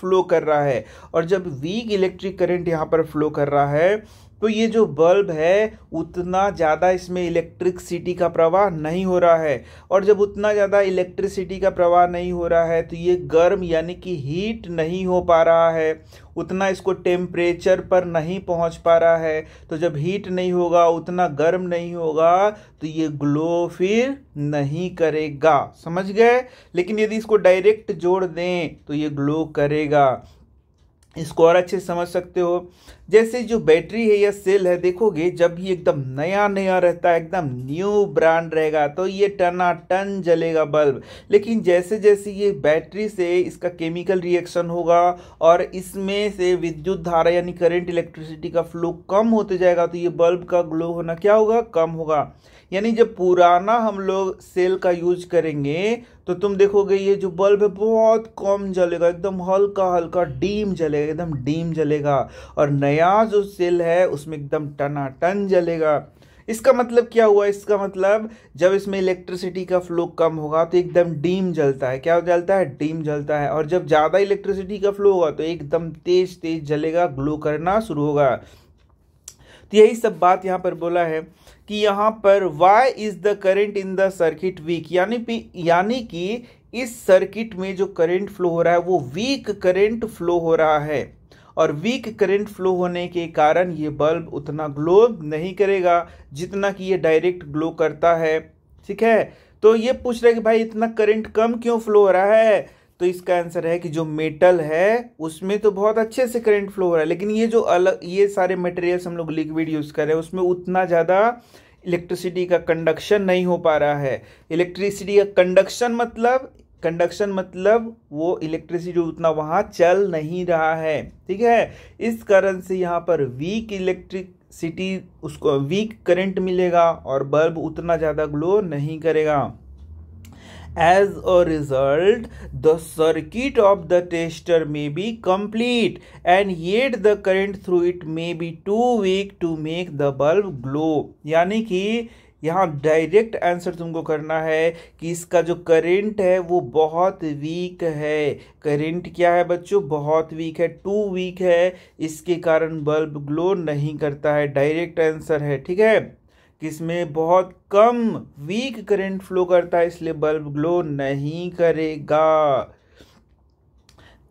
फ्लो कर रहा है और जब वीक इलेक्ट्रिक करंट यहाँ पर फ्लो कर रहा है तो ये जो बल्ब है उतना ज़्यादा इसमें इलेक्ट्रिकसिटी का प्रवाह नहीं हो रहा है और जब उतना ज़्यादा इलेक्ट्रिसिटी का प्रवाह नहीं हो रहा है तो ये गर्म यानी कि हीट नहीं हो पा रहा है उतना इसको टेम्परेचर पर नहीं पहुंच पा रहा है तो जब हीट नहीं होगा उतना गर्म नहीं होगा तो ये ग्लो फिर नहीं करेगा समझ गए लेकिन यदि इसको डायरेक्ट जोड़ दें तो ये ग्लो करेगा इसको और अच्छे समझ सकते हो जैसे जो बैटरी है या सेल है देखोगे जब भी एकदम नया नया रहता है एकदम न्यू ब्रांड रहेगा तो ये टना टन जलेगा बल्ब लेकिन जैसे जैसे ये बैटरी से इसका केमिकल रिएक्शन होगा और इसमें से विद्युत धारा यानी करंट इलेक्ट्रिसिटी का फ्लो कम होते जाएगा तो ये बल्ब का ग्लो होना क्या होगा कम होगा यानी जब पुराना हम लोग सेल का यूज करेंगे तो तुम देखोगे ये जो बल्ब है बहुत कम जलेगा एकदम हल्का हल्का डीम जलेगा एकदम डीम जलेगा और नया जो सेल है उसमें एकदम टनाटन जलेगा इसका मतलब क्या हुआ इसका मतलब जब इसमें इलेक्ट्रिसिटी का फ्लो कम होगा तो एकदम डीम जलता है क्या जलता है डीम जलता है और जब ज़्यादा इलेक्ट्रिसिटी का फ्लो होगा तो एकदम तेज तेज जलेगा ग्लो करना शुरू होगा तो यही सब बात यहाँ पर बोला है कि यहाँ पर why is the current in the circuit weak यानी यानी कि इस सर्किट में जो करेंट फ्लो हो रहा है वो वीक करेंट फ्लो हो रहा है और वीक करंट फ्लो होने के कारण ये बल्ब उतना ग्लो नहीं करेगा जितना कि ये डायरेक्ट ग्लो करता है ठीक है तो ये पूछ रहे कि भाई इतना करंट कम क्यों फ्लो हो रहा है तो इसका आंसर है कि जो मेटल है उसमें तो बहुत अच्छे से करंट फ्लो हो रहा है लेकिन ये जो अलग ये सारे मटेरियल्स हम लोग लिक्विड यूज़ कर रहे हैं उसमें उतना ज़्यादा इलेक्ट्रिसिटी का कंडक्शन नहीं हो पा रहा है इलेक्ट्रिसिटी का कंडक्शन मतलब कंडक्शन मतलब वो इलेक्ट्रिसिटी उतना वहाँ चल नहीं रहा है ठीक है इस कारण से यहाँ पर वीक इलेक्ट्रिक सिटी उसको वीक करंट मिलेगा और बल्ब उतना ज़्यादा ग्लो नहीं करेगा As a result, the circuit of the tester may be complete and yet the current through it may be too weak to make the bulb glow. यानी कि यहाँ डायरेक्ट आंसर तुमको करना है कि इसका जो करंट है वो बहुत वीक है करंट क्या है बच्चों बहुत वीक है टू वीक है इसके कारण बल्ब ग्लो नहीं करता है डायरेक्ट आंसर है ठीक है जिसमें बहुत कम वीक करंट फ्लो करता है इसलिए बल्ब ग्लो नहीं करेगा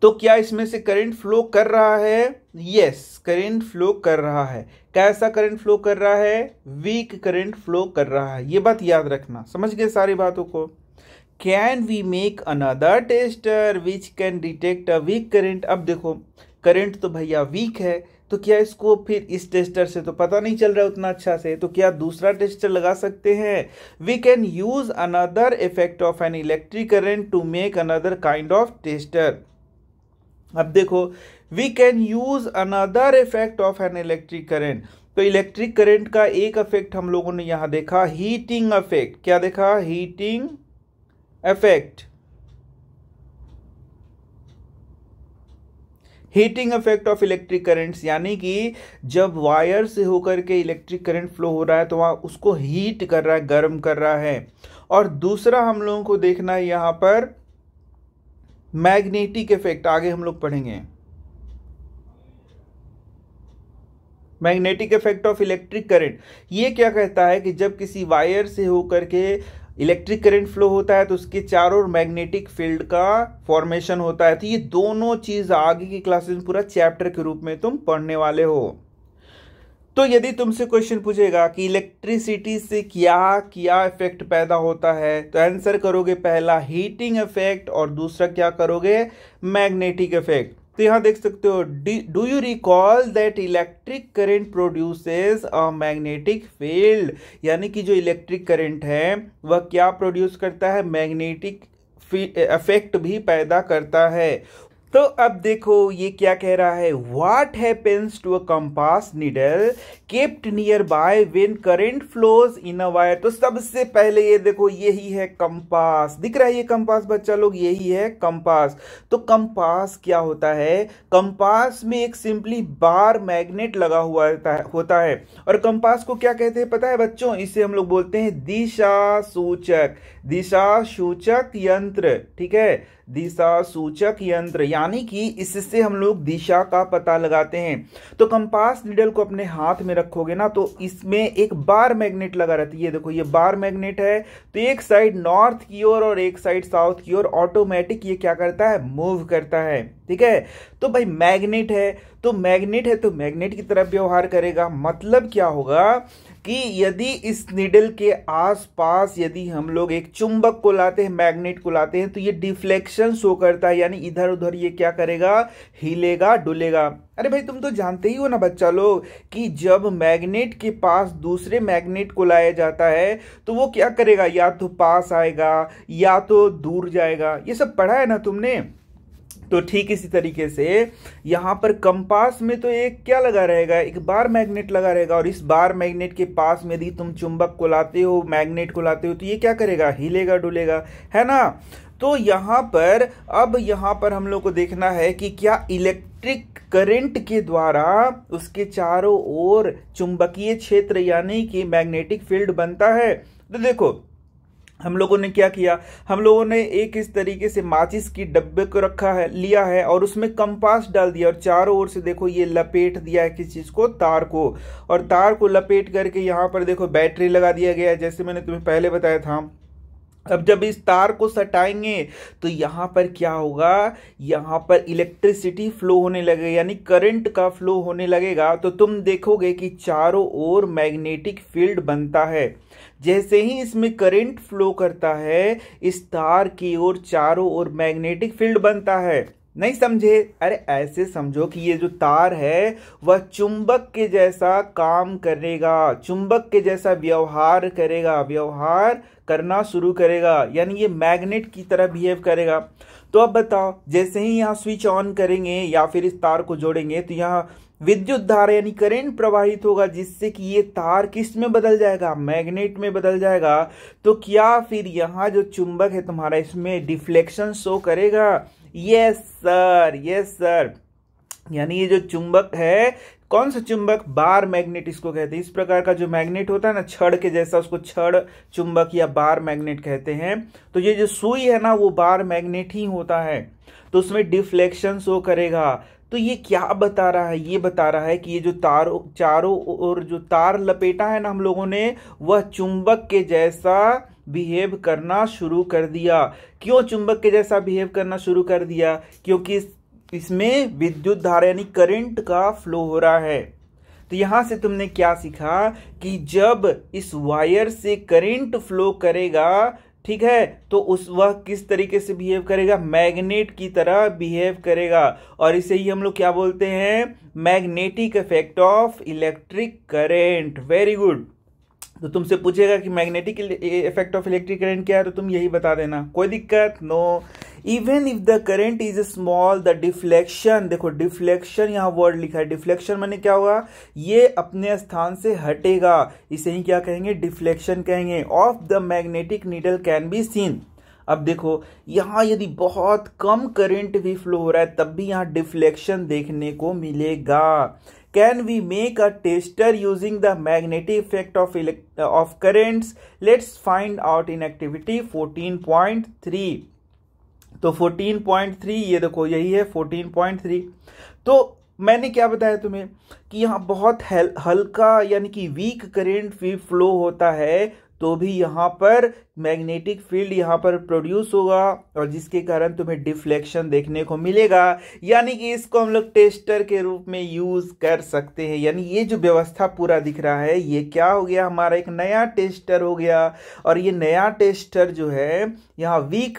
तो क्या इसमें से करंट फ्लो कर रहा है यस करंट फ्लो कर रहा है कैसा करंट फ्लो कर रहा है वीक करंट फ्लो कर रहा है ये बात याद रखना समझ गए सारी बातों को can we make another tester which can detect a weak current अब देखो करंट तो भैया वीक है तो क्या इसको फिर इस टेस्टर से तो पता नहीं चल रहा है उतना अच्छा से तो क्या दूसरा टेस्टर लगा सकते हैं we can use another effect of an electric current to make another kind of tester अब देखो we can use another effect of an electric current तो इलेक्ट्रिक करंट का एक इफेक्ट हम लोगों ने यहां देखा हीटिंग अफेक्ट क्या देखा heating effect heating effect of electric currents यानी कि जब वायर से होकर के इलेक्ट्रिक करंट फ्लो हो रहा है तो वहाँ उसको हीट कर रहा है गर्म कर रहा है और दूसरा हम लोगों को देखना है यहाँ पर मैग्नेटिक इफेक्ट आगे हम लोग पढ़ेंगे magnetic effect of electric current ये क्या कहता है कि जब किसी वायर से होकर के इलेक्ट्रिक करंट फ्लो होता है तो उसके चारों ओर मैग्नेटिक फील्ड का फॉर्मेशन होता है तो ये दोनों चीज आगे की क्लासेस में पूरा चैप्टर के रूप में तुम पढ़ने वाले हो तो यदि तुमसे क्वेश्चन पूछेगा कि इलेक्ट्रिसिटी से क्या क्या इफेक्ट पैदा होता है तो आंसर करोगे पहला हीटिंग इफेक्ट और दूसरा क्या करोगे मैग्नेटिक इफेक्ट तो यहाँ देख सकते हो do you recall that electric current produces a magnetic field यानी कि जो इलेक्ट्रिक करंट है वह क्या प्रोड्यूस करता है मैग्नेटिक इफेक्ट भी पैदा करता है तो अब देखो ये क्या कह रहा है what happens to a compass needle kept near by when current flows in a wire तो सबसे पहले ये देखो यही है कंपास दिख रहा है ये कंपास बच्चा लोग यही है कंपास तो कंपास क्या होता है कंपास में एक सिंपली बार मैग्नेट लगा हुआ होता है और कंपास को क्या कहते हैं पता है बच्चों इसे हम लोग बोलते हैं दिशा सूचक दिशा सूचक यंत्र ठीक है दिशा सूचक यंत्र यानी कि इससे हम लोग दिशा का पता लगाते हैं तो कंपास नीडल को अपने हाथ में रखोगे ना तो इसमें एक बार मैग्नेट लगा रहती है देखो ये बार मैग्नेट है तो एक साइड नॉर्थ की ओर और एक साइड साउथ की ओर ऑटोमेटिक ये क्या करता है मूव करता है ठीक है तो भाई मैग्नेट है तो मैग्नेट है तो मैग्नेट की तरफ व्यवहार करेगा मतलब क्या होगा कि यदि इस निडल के आसपास यदि हम लोग एक चुंबक को लाते हैं मैग्नेट को लाते हैं तो ये डिफ्लेक्शन शो करता है यानी इधर उधर ये क्या करेगा हिलेगा डुलेगा अरे भाई तुम तो जानते ही हो ना बच्चा लोग कि जब मैग्नेट के पास दूसरे मैग्नेट को लाया जाता है तो वो क्या करेगा या तो पास आएगा या तो दूर जाएगा ये सब पढ़ा है ना तुमने तो ठीक इसी तरीके से यहाँ पर कंपास में तो एक क्या लगा रहेगा एक बार मैग्नेट लगा रहेगा और इस बार मैग्नेट के पास में यदि तुम चुंबक को लाते हो मैग्नेट को लाते हो तो ये क्या करेगा हिलेगा डुलेगा है ना तो यहाँ पर अब यहाँ पर हम लोग को देखना है कि क्या इलेक्ट्रिक करंट के द्वारा उसके चारों ओर चुंबकीय क्षेत्र यानी कि मैग्नेटिक फील्ड बनता है तो देखो हम लोगों ने क्या किया हम लोगों ने एक इस तरीके से माचिस की डब्बे को रखा है लिया है और उसमें कंपास डाल दिया और चारों ओर से देखो ये लपेट दिया है किस चीज़ को तार को और तार को लपेट करके यहाँ पर देखो बैटरी लगा दिया गया है जैसे मैंने तुम्हें पहले बताया था अब जब इस तार को सटाएंगे तो यहाँ पर क्या होगा यहाँ पर इलेक्ट्रिसिटी फ्लो होने लगेगा यानी करंट का फ्लो होने लगेगा तो तुम देखोगे कि चारों ओर मैग्नेटिक फील्ड बनता है जैसे ही इसमें करंट फ्लो करता है इस तार की ओर चारों ओर मैग्नेटिक फील्ड बनता है नहीं समझे अरे ऐसे समझो कि ये जो तार है वह चुंबक के जैसा काम करेगा चुंबक के जैसा व्यवहार करेगा व्यवहार करना शुरू करेगा यानी ये मैग्नेट की तरह बिहेव करेगा तो अब बताओ जैसे ही यहाँ स्विच ऑन करेंगे या फिर इस तार को जोड़ेंगे तो यहाँ विद्युत धारा यानी करंट प्रवाहित होगा जिससे कि ये तार किस में बदल जाएगा मैग्नेट में बदल जाएगा तो क्या फिर यहाँ जो चुंबक है तुम्हारा इसमें डिफ्लेक्शन शो करेगा यस सर यस सर यानी ये जो चुंबक है कौन सा चुंबक बार मैग्नेट इसको कहते हैं इस प्रकार का जो मैग्नेट होता है ना छड़ के जैसा उसको छड़ चुंबक या बार मैग्नेट कहते हैं तो ये जो सुई है ना वो बार मैग्नेट ही होता है तो उसमें डिफ्लेक्शन शो करेगा तो ये क्या बता रहा है ये बता रहा है कि ये जो तार चारों और जो तार लपेटा है ना हम लोगों ने वह चुंबक के जैसा बिहेव करना शुरू कर दिया क्यों चुंबक के जैसा बिहेव करना शुरू कर दिया क्योंकि इसमें विद्युत धारा यानी करंट का फ्लो हो रहा है तो यहां से तुमने क्या सीखा कि जब इस वायर से करंट फ्लो करेगा ठीक है तो उस वह किस तरीके से बिहेव करेगा मैग्नेट की तरह बिहेव करेगा और इसे ही हम लोग क्या बोलते हैं magnetic effect of electric current very good तो तुमसे पूछेगा कि magnetic effect of electric current क्या है तो तुम यही बता देना कोई दिक्कत no no. Even if the current is small the deflection देखो डिफ्लेक्शन यहाँ वर्ड लिखा है डिफ्लेक्शन मैंने क्या होगा ये अपने स्थान से हटेगा इसे ही क्या कहेंगे डिफ्लेक्शन कहेंगे of the magnetic needle can be seen अब देखो यहाँ यदि बहुत कम करंट भी फ्लो हो रहा है तब भी यहाँ डिफ्लेक्शन देखने को मिलेगा can we make a tester using the magnetic effect of of currents let's find out in activity 14.3 तो 14.3 ये देखो यही है 14.3 तो मैंने क्या बताया तुम्हें कि यहाँ बहुत हल्का यानी कि वीक करेंट भी फ्लो होता है तो भी यहाँ पर मैग्नेटिक फील्ड यहाँ पर प्रोड्यूस होगा और जिसके कारण तुम्हें डिफ्लेक्शन देखने को मिलेगा यानी कि इसको हम लोग टेस्टर के रूप में यूज़ कर सकते हैं यानी ये जो व्यवस्था पूरा दिख रहा है ये क्या हो गया हमारा एक नया टेस्टर हो गया और ये नया टेस्टर जो है यहाँ वीक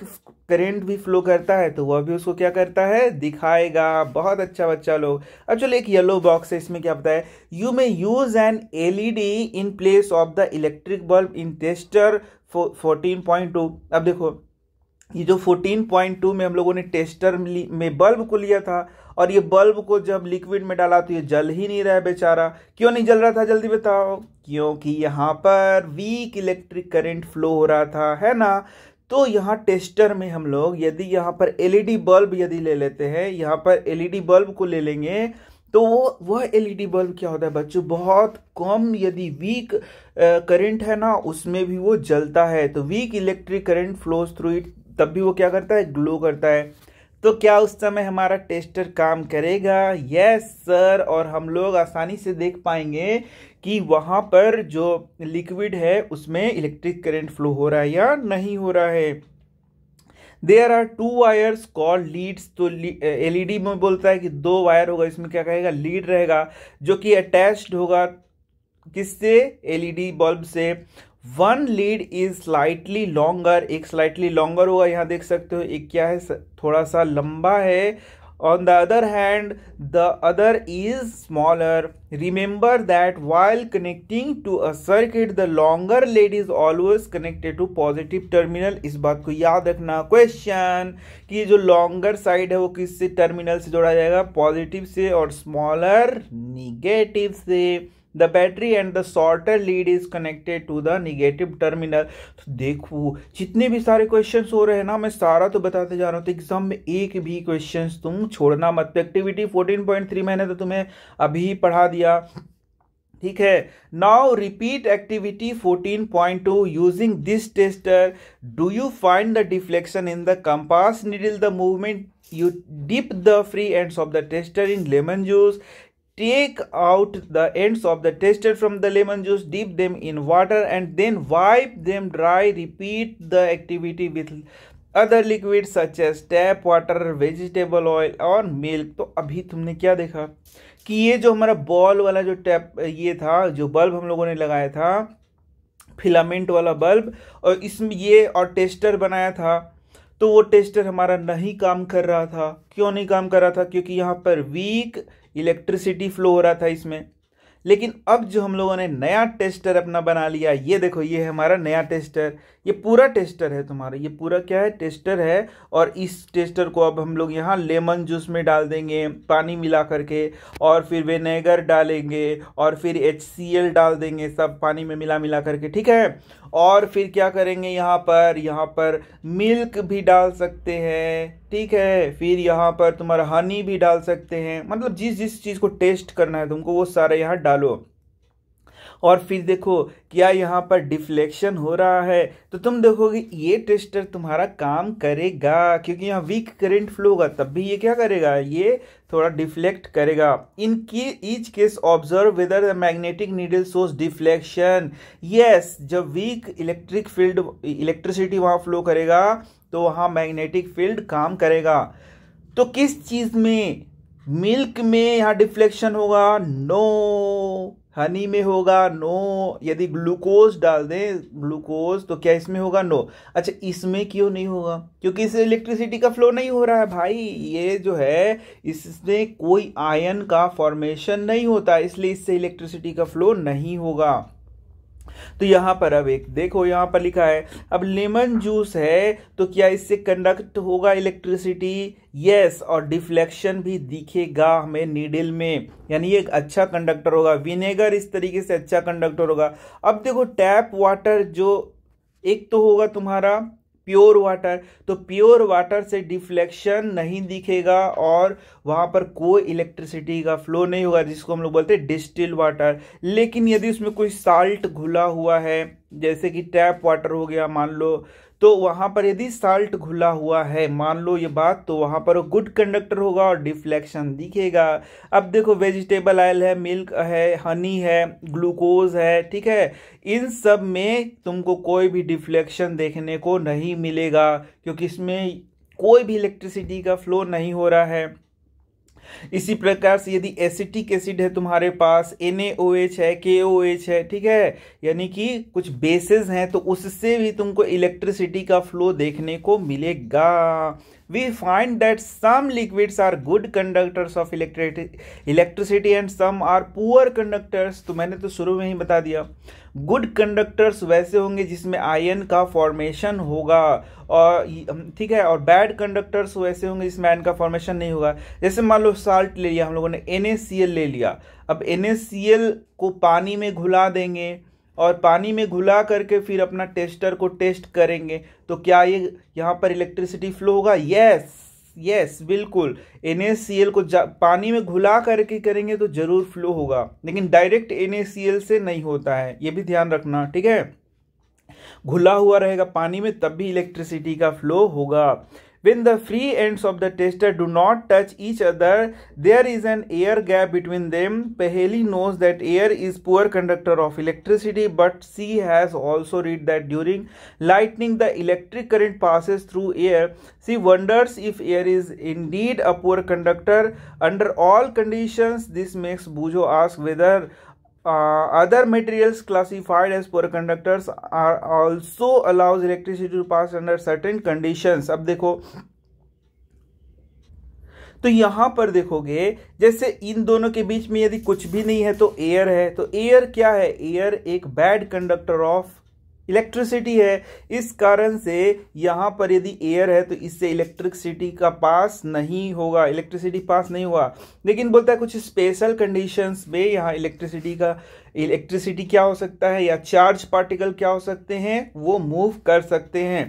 करेंट भी फ्लो करता है तो वह भी उसको क्या करता है दिखाएगा बहुत अच्छा बच्चा लोग अब चलो एक येलो बॉक्स है इसमें क्या बताया you may use an LED in place of the electric bulb in tester fourteen point two अब देखो ये जो फोर्टीन पॉइंट टू में हम लोगों ने टेस्टर में बल्ब को लिया था और ये बल्ब को जब लिक्विड में डाला तो ये जल ही नहीं रहा बेचारा क्यों नहीं जल रहा था जल्दी बताओ क्योंकि यहाँ पर वीक इलेक्ट्रिक करंट फ्लो हो रहा था है ना तो यहाँ टेस्टर में हम लोग यदि यहाँ पर एलईडी बल्ब यदि ले लेते हैं यहाँ पर एलईडी बल्ब को ले लेंगे तो वो वह एलईडी बल्ब क्या होता है बच्चों बहुत कम यदि वीक करंट है ना उसमें भी वो जलता है तो weak electric current flows through it तब भी वो क्या करता है ग्लो करता है तो क्या उस समय हमारा टेस्टर काम करेगा यस सर और हम लोग आसानी से देख पाएंगे कि वहाँ पर जो लिक्विड है उसमें इलेक्ट्रिक करंट फ्लो हो रहा है या नहीं हो रहा है there are two wires call leads तो एलईडी में बोलता है कि दो वायर होगा इसमें क्या कहेगा लीड रहेगा जो कि अटैच्ड होगा किससे एलईडी बल्ब से one lead is slightly longer एक स्लाइटली लॉन्गर होगा यहाँ देख सकते हो एक क्या है थोड़ा सा लंबा है on the other hand the other is smaller remember that while connecting to a circuit the longer lead is always connected to positive terminal इस बात को याद रखना क्वेश्चन कि जो लॉन्गर साइड है वो किससे टर्मिनल से जोड़ा जाएगा पॉजिटिव से और स्मॉलर निगेटिव से the battery and the shorter lead is connected to the negative terminal तो देखो जितने भी सारे क्वेश्चन हो रहे हैं ना मैं सारा तो बताते जा रहा हूँ तो एग्जाम में एक भी क्वेश्चन तुम छोड़ना मत एक्टिविटी फोर्टीन पॉइंट थ्री मैंने तो तुम्हें अभी पढ़ा दिया ठीक है now repeat activity 14.2 using this tester do you find the deflection in the compass needle the movement you dip the free ends of the tester in lemon juice take out the ends of the tester from the lemon juice dip them in water and then wipe them dry repeat the activity with other liquid such as tap water vegetable oil और milk तो अभी तुमने क्या देखा कि ये जो हमारा बॉल वाला जो टैप ये था जो बल्ब हम लोगों ने लगाया था फिलामेंट वाला बल्ब और इसमें ये और टेस्टर बनाया था तो वो टेस्टर हमारा नहीं काम कर रहा था क्यों नहीं काम कर रहा था क्योंकि यहाँ पर वीक इलेक्ट्रिसिटी फ्लो हो रहा था इसमें लेकिन अब जो हम लोगों ने नया टेस्टर अपना बना लिया ये देखो ये है हमारा नया टेस्टर ये पूरा टेस्टर है तुम्हारा ये पूरा क्या है टेस्टर है और इस टेस्टर को अब हम लोग यहाँ लेमन जूस में डाल देंगे पानी मिला करके और फिर विनेगर डालेंगे और फिर एच डाल देंगे सब पानी में मिला मिला करके ठीक है और फिर क्या करेंगे यहाँ पर यहाँ पर मिल्क भी डाल सकते हैं ठीक है फिर यहाँ पर तुम्हारा हनी भी डाल सकते हैं मतलब जिस जिस चीज़ को टेस्ट करना है तुमको वो सारा यहाँ डालो और फिर देखो क्या यहाँ पर डिफ्लेक्शन हो रहा है तो तुम देखोगे ये टेस्टर तुम्हारा काम करेगा क्योंकि यहाँ वीक करंट फ्लो होगा तब भी ये क्या करेगा ये थोड़ा डिफ्लेक्ट करेगा इन की each case observe whether the magnetic needle source deflection yes जब वीक इलेक्ट्रिक फील्ड इलेक्ट्रिसिटी वहाँ फ्लो करेगा तो वहाँ मैग्नेटिक फील्ड काम करेगा तो किस चीज़ में मिल्क में यहाँ डिफ्लेक्शन होगा नो no! हनी में होगा नो यदि ग्लूकोज डाल दें ग्लूकोज तो क्या इसमें होगा नो अच्छा इसमें क्यों नहीं होगा क्योंकि इससे इलेक्ट्रिसिटी का फ्लो नहीं हो रहा है भाई ये जो है इसमें कोई आयन का फॉर्मेशन नहीं होता इसलिए इससे इलेक्ट्रिसिटी का फ्लो नहीं होगा तो यहाँ पर अब एक देखो यहाँ पर लिखा है अब लेमन जूस है तो क्या इससे कंडक्ट होगा इलेक्ट्रिसिटी यस और डिफ्लेक्शन भी दिखेगा हमें नीडल में यानी एक अच्छा कंडक्टर होगा विनेगर इस तरीके से अच्छा कंडक्टर होगा अब देखो टैप वाटर जो एक तो होगा तुम्हारा प्योर वाटर तो प्योर वाटर से डिफ्लेक्शन नहीं दिखेगा और वहां पर कोई इलेक्ट्रिसिटी का फ्लो नहीं होगा जिसको हम लोग बोलते हैं डिस्टिल वाटर लेकिन यदि उसमें कोई साल्ट घुला हुआ है जैसे कि टैप वाटर हो गया मान लो तो वहाँ पर यदि साल्ट घुला हुआ है मान लो ये बात तो वहाँ पर गुड कंडक्टर होगा और डिफ्लेक्शन दिखेगा अब देखो वेजिटेबल ऑयल है मिल्क है हनी है ग्लूकोज है ठीक है इन सब में तुमको कोई भी डिफ्लेक्शन देखने को नहीं मिलेगा क्योंकि इसमें कोई भी इलेक्ट्रिसिटी का फ्लो नहीं हो रहा है इसी प्रकार से यदि एसिटिक एसिड है तुम्हारे पास एन है के है ठीक है यानी कि कुछ बेसेस हैं तो उससे भी तुमको इलेक्ट्रिसिटी का फ्लो देखने को मिलेगा we find that some liquids are good conductors of electricity and some are poor conductors तो मैंने तो शुरू में ही बता दिया गुड कंडक्टर्स वैसे होंगे जिसमें आयन का फॉर्मेशन होगा और ठीक है और बैड कंडक्टर्स वैसे होंगे जिसमें आयन का फॉर्मेशन नहीं होगा जैसे मान लो साल्ट ले लिया हम लोगों ने एन ले लिया अब एन को पानी में घुला देंगे और पानी में घुला करके फिर अपना टेस्टर को टेस्ट करेंगे तो क्या ये यहाँ पर इलेक्ट्रिसिटी फ्लो होगा यस यस बिल्कुल एन को पानी में घुला करके करेंगे तो ज़रूर फ्लो होगा लेकिन डायरेक्ट एन से नहीं होता है ये भी ध्यान रखना ठीक है घुला हुआ रहेगा पानी में तब भी इलेक्ट्रिसिटी का फ्लो होगा When the free ends of the tester do not touch each other, there is an air gap between them. Paheli knows that air is poor conductor of electricity, but she has also read that during lightning the electric current passes through air. She wonders if air is indeed a poor conductor. Under all conditions, this makes Bujo ask whether uh, other materials classified as superconductors are also allows electricity to pass under certain conditions अब देखो तो यहां पर देखोगे जैसे इन दोनों के बीच में यदि कुछ भी नहीं है तो एयर है तो एयर क्या है एयर एक बैड कंडक्टर ऑफ इलेक्ट्रिसिटी है इस कारण से यहाँ पर यदि एयर है तो इससे इलेक्ट्रिसिटी का पास नहीं होगा इलेक्ट्रिसिटी पास नहीं हुआ लेकिन बोलता है कुछ स्पेशल कंडीशंस में यहाँ इलेक्ट्रिसिटी का इलेक्ट्रिसिटी क्या हो सकता है या चार्ज पार्टिकल क्या हो सकते हैं वो मूव कर सकते हैं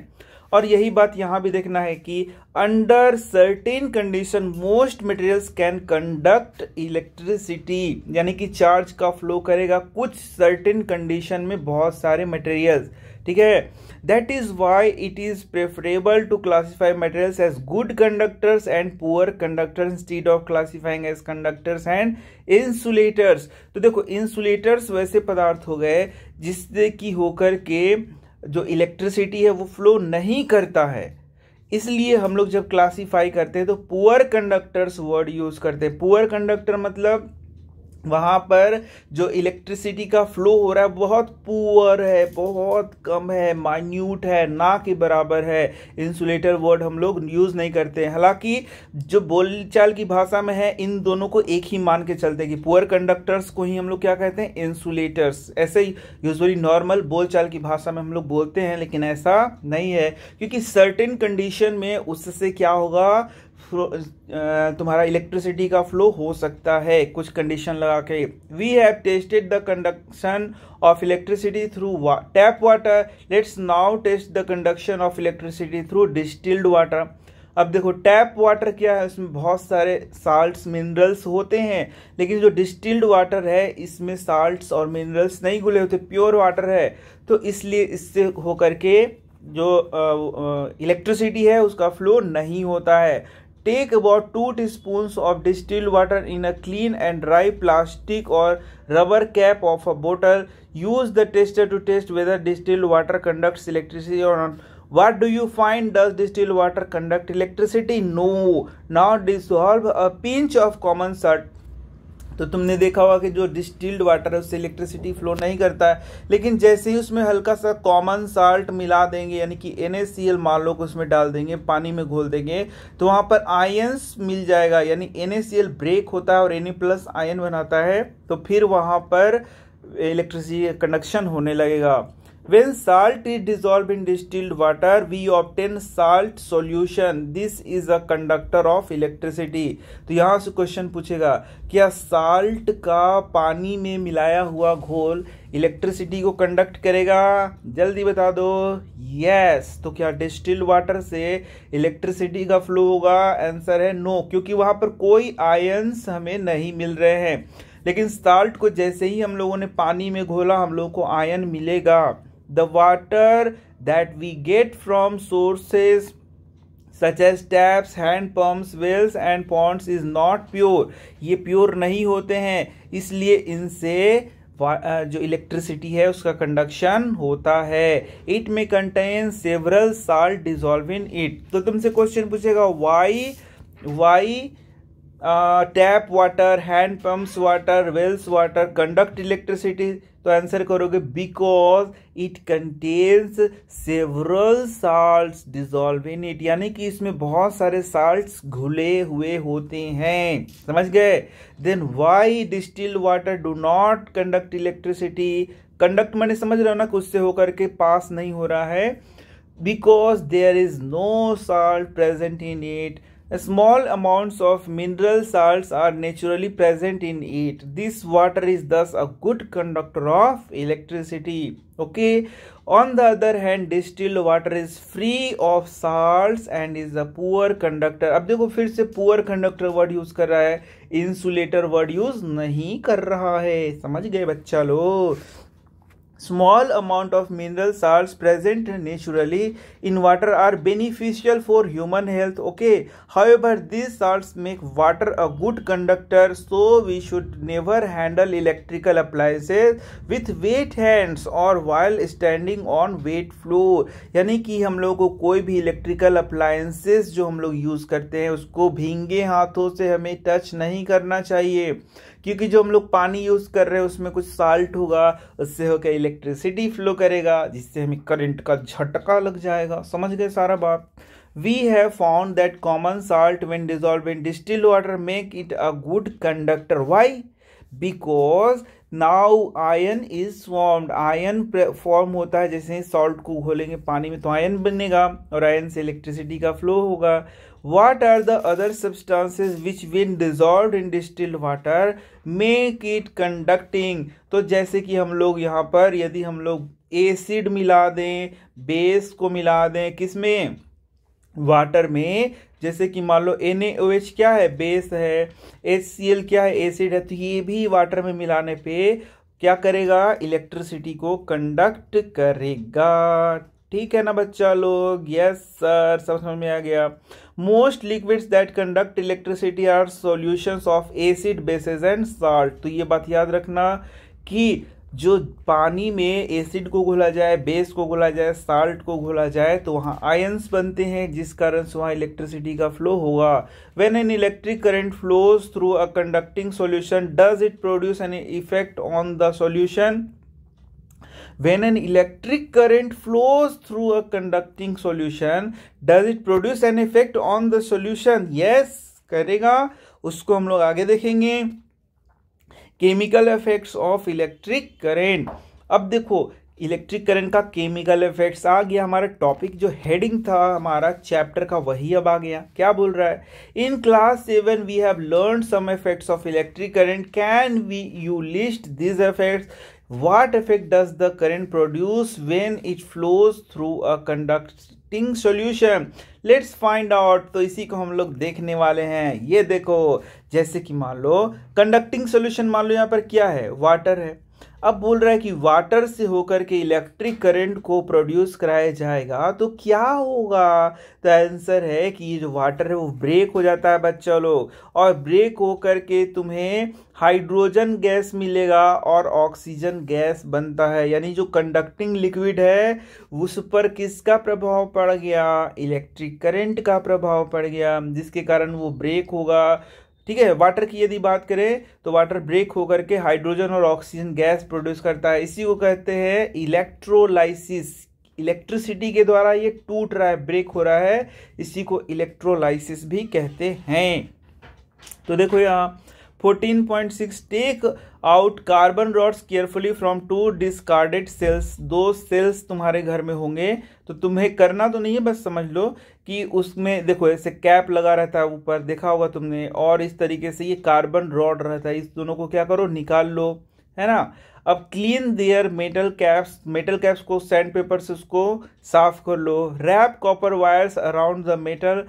और यही बात यहां भी देखना है कि under certain condition most materials can conduct electricity यानी कि चार्ज का फ्लो करेगा कुछ सर्टेन कंडीशन में बहुत सारे मटेरियल्स ठीक है that is why it is preferable to classify materials as good conductors and poor conductor instead of classifying as conductors and insulators तो देखो इंसुलेटर्स वैसे पदार्थ हो गए जिससे कि होकर के जो इलेक्ट्रिसिटी है वो फ्लो नहीं करता है इसलिए हम लोग जब क्लासीफाई करते हैं तो पुअर कंडक्टर्स वर्ड यूज़ करते हैं पुअर कंडक्टर मतलब वहाँ पर जो इलेक्ट्रिसिटी का फ्लो हो रहा है बहुत पुअर है बहुत कम है माइन्यूट है ना के बराबर है इंसुलेटर वर्ड हम लोग यूज़ नहीं करते हैं हालांकि जो बोलचाल की भाषा में है इन दोनों को एक ही मान के चलते कि पुअर कंडक्टर्स को ही हम लोग क्या कहते हैं इंसुलेटर्स ऐसे ही यूजली नॉर्मल बोलचाल की भाषा में हम लोग बोलते हैं लेकिन ऐसा नहीं है क्योंकि सर्टेन कंडीशन में उससे क्या होगा तुम्हारा इलेक्ट्रिसिटी का फ्लो हो सकता है कुछ कंडीशन लगा के we have tested the conduction of electricity through tap water let's now test the conduction of electricity through distilled water अब देखो टैप वाटर क्या है उसमें बहुत सारे साल्ट मिनरल्स होते हैं लेकिन जो डिस्टिल्ड वाटर है इसमें साल्ट और मिनरल्स नहीं घुले होते प्योर वाटर है तो इसलिए इससे होकर के जो इलेक्ट्रिसिटी है उसका फ्लो नहीं होता है Take about 2 teaspoons of distilled water in a clean and dry plastic or rubber cap of a bottle. Use the tester to test whether distilled water conducts electricity or not. What do you find? Does distilled water conduct electricity? No. Now dissolve a pinch of common salt तो तुमने देखा होगा कि जो distilled water है उससे electricity flow नहीं करता है लेकिन जैसे ही उसमें हल्का सा कॉमन साल्ट मिला देंगे यानी कि एन मान लो को उसमें डाल देंगे पानी में घोल देंगे तो वहाँ पर आयंस मिल जाएगा यानी एन ब्रेक होता है और एन प्लस आयन बनाता है तो फिर वहाँ पर इलेक्ट्रिसिटी कंडक्शन होने लगेगा When salt is dissolved in distilled water, we obtain salt solution. This is a conductor of electricity. तो यहाँ से क्वेश्चन पूछेगा क्या साल्ट का पानी में मिलाया हुआ घोल इलेक्ट्रिसिटी को कंडक्ट करेगा जल्दी बता दो यस तो क्या डिस्टिल्ड वाटर से इलेक्ट्रिसिटी का फ्लो होगा आंसर है नो no, क्योंकि वहाँ पर कोई आयंस हमें नहीं मिल रहे हैं लेकिन साल्ट को जैसे ही हम लोगों ने पानी में घोला हम लोगों को आयन मिलेगा the water that we get from sources such as taps hand pumps, wells and ponds is not pure ये प्योर नहीं होते हैं इसलिए इनसे जो इलेक्ट्रिसिटी है उसका कंडक्शन होता है इट में contain several salt dissolve in it तो तुमसे क्वेश्चन पूछेगा why why tap water hand pumps water wells water conduct electricity तो आंसर करोगे because it contains several salt dissolve in it यानी कि इसमें बहुत सारे साल्ट घुले हुए होते हैं समझ गए then why distil water do not conduct electricity conduct मैंने समझ रहा हूँ ना कुछ से होकर के पास नहीं हो रहा है because there is no salt present in it Small amounts of mineral salts are naturally present in it. This water is thus a good conductor of electricity. Okay. On the other hand, distilled water is free of salts and is a poor conductor. अब देखो फिर से poor conductor word use कर रहा है insulator word use नहीं कर रहा है समझ गए बच्चा लोग small amount of mineral salts present naturally in water are beneficial for human health okay however these salts make water a good conductor so we should never handle electrical appliances with wet hands or while standing on wet floor यानी कि हम लोगों को कोई भी electrical appliances जो हम लोग यूज़ करते हैं उसको भींगे हाथों से हमें टच नहीं करना चाहिए क्योंकि जो हम लोग पानी यूज़ कर रहे हैं उसमें कुछ साल्ट होगा उससे होकर इलेक्ट्रिसिटी फ्लो करेगा जिससे हमें करंट का झटका लग जाएगा समझ गए सारा बात we have found that common salt when dissolve in distil water make it a good conductor why because now ion is formed ion form होता है जैसे सॉल्ट को घोलेंगे पानी में तो आयन बनेगा और आयन से इलेक्ट्रिसिटी का फ्लो होगा what are the other substances which when dissolve in distil water make it conducting तो जैसे कि हम लोग यहाँ पर यदि हम लोग एसिड मिला दें बेस को मिला दें किस में वाटर में जैसे कि मान लो एन क्या है बेस है एच क्या है एसिड है तो ये भी वाटर में मिलाने पे क्या करेगा इलेक्ट्रिसिटी को कंडक्ट करेगा ठीक है ना बच्चा लोग यस सर सब समझ में आ गया most liquids that conduct electricity are solutions of acid bases and salt तो ये बात याद रखना कि जो पानी में एसिड को घोला जाए बेस को घोला जाए साल्ट को घोला जाए तो वहाँ आयंस बनते हैं जिस कारण से वहाँ इलेक्ट्रिसिटी का फ्लो होगा when an electric current flows through a conducting solution does it produce an effect on the solution when an electric current flows through a conducting solution does it produce an effect on the solution yes करेगा उसको हम लोग आगे देखेंगे chemical effects of electric current अब देखो electric current का chemical effects आ गया हमारा टॉपिक जो हेडिंग था हमारा चैप्टर का वही अब आ गया क्या बोल रहा है in class seven we have learn some effects of electric current can we you list this effects what effect does the current produce when it flows through a conducting solution let's find out तो इसी को हम लोग देखने वाले हैं ये देखो जैसे कि मान लो कंडक्टिंग सोल्यूशन मान लो यहाँ पर क्या है वाटर है अब बोल रहा है कि वाटर से होकर के इलेक्ट्रिक करंट को प्रोड्यूस कराया जाएगा तो क्या होगा तो आंसर है कि ये जो वाटर है वो ब्रेक हो जाता है बच्चा लोग और ब्रेक होकर के तुम्हें हाइड्रोजन गैस मिलेगा और ऑक्सीजन गैस बनता है यानी जो कंडक्टिंग लिक्विड है उस पर किसका प्रभाव पड़ गया इलेक्ट्रिक करंट का प्रभाव पड़ गया जिसके कारण वो ब्रेक होगा ठीक है वाटर की यदि बात करें तो वाटर ब्रेक होकर के हाइड्रोजन और ऑक्सीजन गैस प्रोड्यूस करता है इसी को कहते हैं इलेक्ट्रोलाइसिस इलेक्ट्रिसिटी के द्वारा ये टूट रहा है ब्रेक हो रहा है इसी को इलेक्ट्रोलाइसिस भी कहते हैं तो देखो यहाँ fourteen point six take out carbon rods carefully from two discarded cells दो सेल्स तुम्हारे घर में होंगे तो तुम्हें करना तो नहीं है बस समझ लो कि उसमें देखो ऐसे कैप लगा रहता है ऊपर देखा होगा तुमने और इस तरीके से ये कार्बन रॉड रहता है इस दोनों को क्या करो निकाल लो है ना अब clean their metal caps metal caps को सैंड पेपर से उसको साफ कर लो wrap copper wires around the metal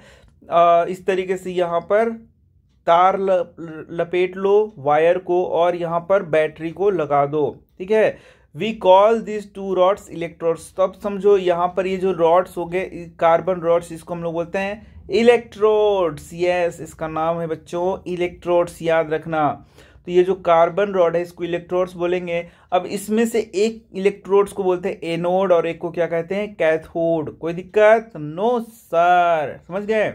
इस तरीके से यहाँ पर तार लपेट लो वायर को और यहाँ पर बैटरी को लगा दो ठीक है we call this two rods electrodes तो अब समझो यहाँ पर ये जो रॉड्स हो गए कार्बन रॉड्स इसको हम लोग बोलते हैं इलेक्ट्रोड्स यस इसका नाम है बच्चों इलेक्ट्रोड्स याद रखना तो ये जो कार्बन रॉड है इसको इलेक्ट्रोड्स बोलेंगे अब इसमें से एक इलेक्ट्रोड्स को बोलते हैं एनोड और एक को क्या कहते हैं कैथोड कोई दिक्कत नो सर समझ गए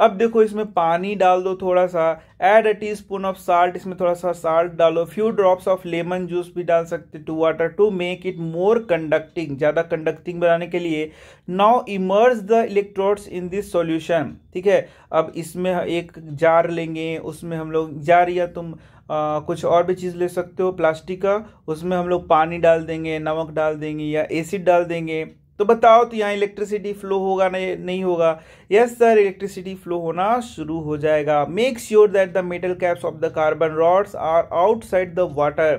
अब देखो इसमें पानी डाल दो थोड़ा सा add a teaspoon of salt इसमें थोड़ा सा साल्ट डालो few drops of lemon juice भी डाल सकते to water to make it more conducting ज़्यादा कंडक्टिंग बनाने के लिए now immerse the electrodes in this solution ठीक है अब इसमें एक जार लेंगे उसमें हम लोग जार या तुम आ, कुछ और भी चीज़ ले सकते हो प्लास्टिक का उसमें हम लोग पानी डाल देंगे नमक डाल देंगे या एसिड डाल देंगे तो बताओ तो यहाँ इलेक्ट्रिसिटी फ्लो होगा नहीं नहीं होगा यस सर इलेक्ट्रिसिटी फ्लो होना शुरू हो जाएगा make sure that the metal caps of the carbon rods are outside the water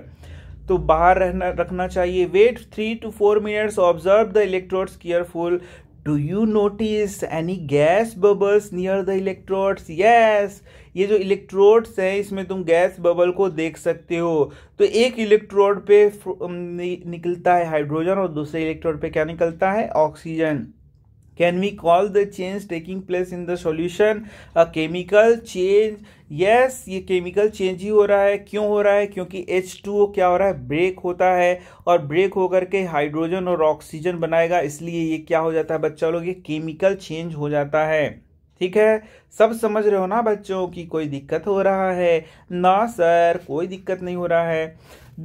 तो बाहर रहना रखना चाहिए wait three to four minutes observe the electrodes careful do you notice any gas bubbles near the electrodes yes ये जो electrodes हैं इसमें तुम गैस बबल को देख सकते हो तो एक इलेक्ट्रोड पे निकलता है हाइड्रोजन और दूसरे इलेक्ट्रोड पे क्या निकलता है oxygen can we call the change taking place in the solution a chemical change yes ये chemical change ही हो रहा है क्यों हो रहा है क्योंकि H2O क्या हो रहा है ब्रेक होता है और ब्रेक होकर के हाइड्रोजन और ऑक्सीजन बनाएगा इसलिए ये क्या हो जाता है बच्चा लोग ये केमिकल चेंज हो जाता है ठीक है सब समझ रहे हो ना बच्चों की कोई दिक्कत हो रहा है ना सर कोई दिक्कत नहीं हो रहा है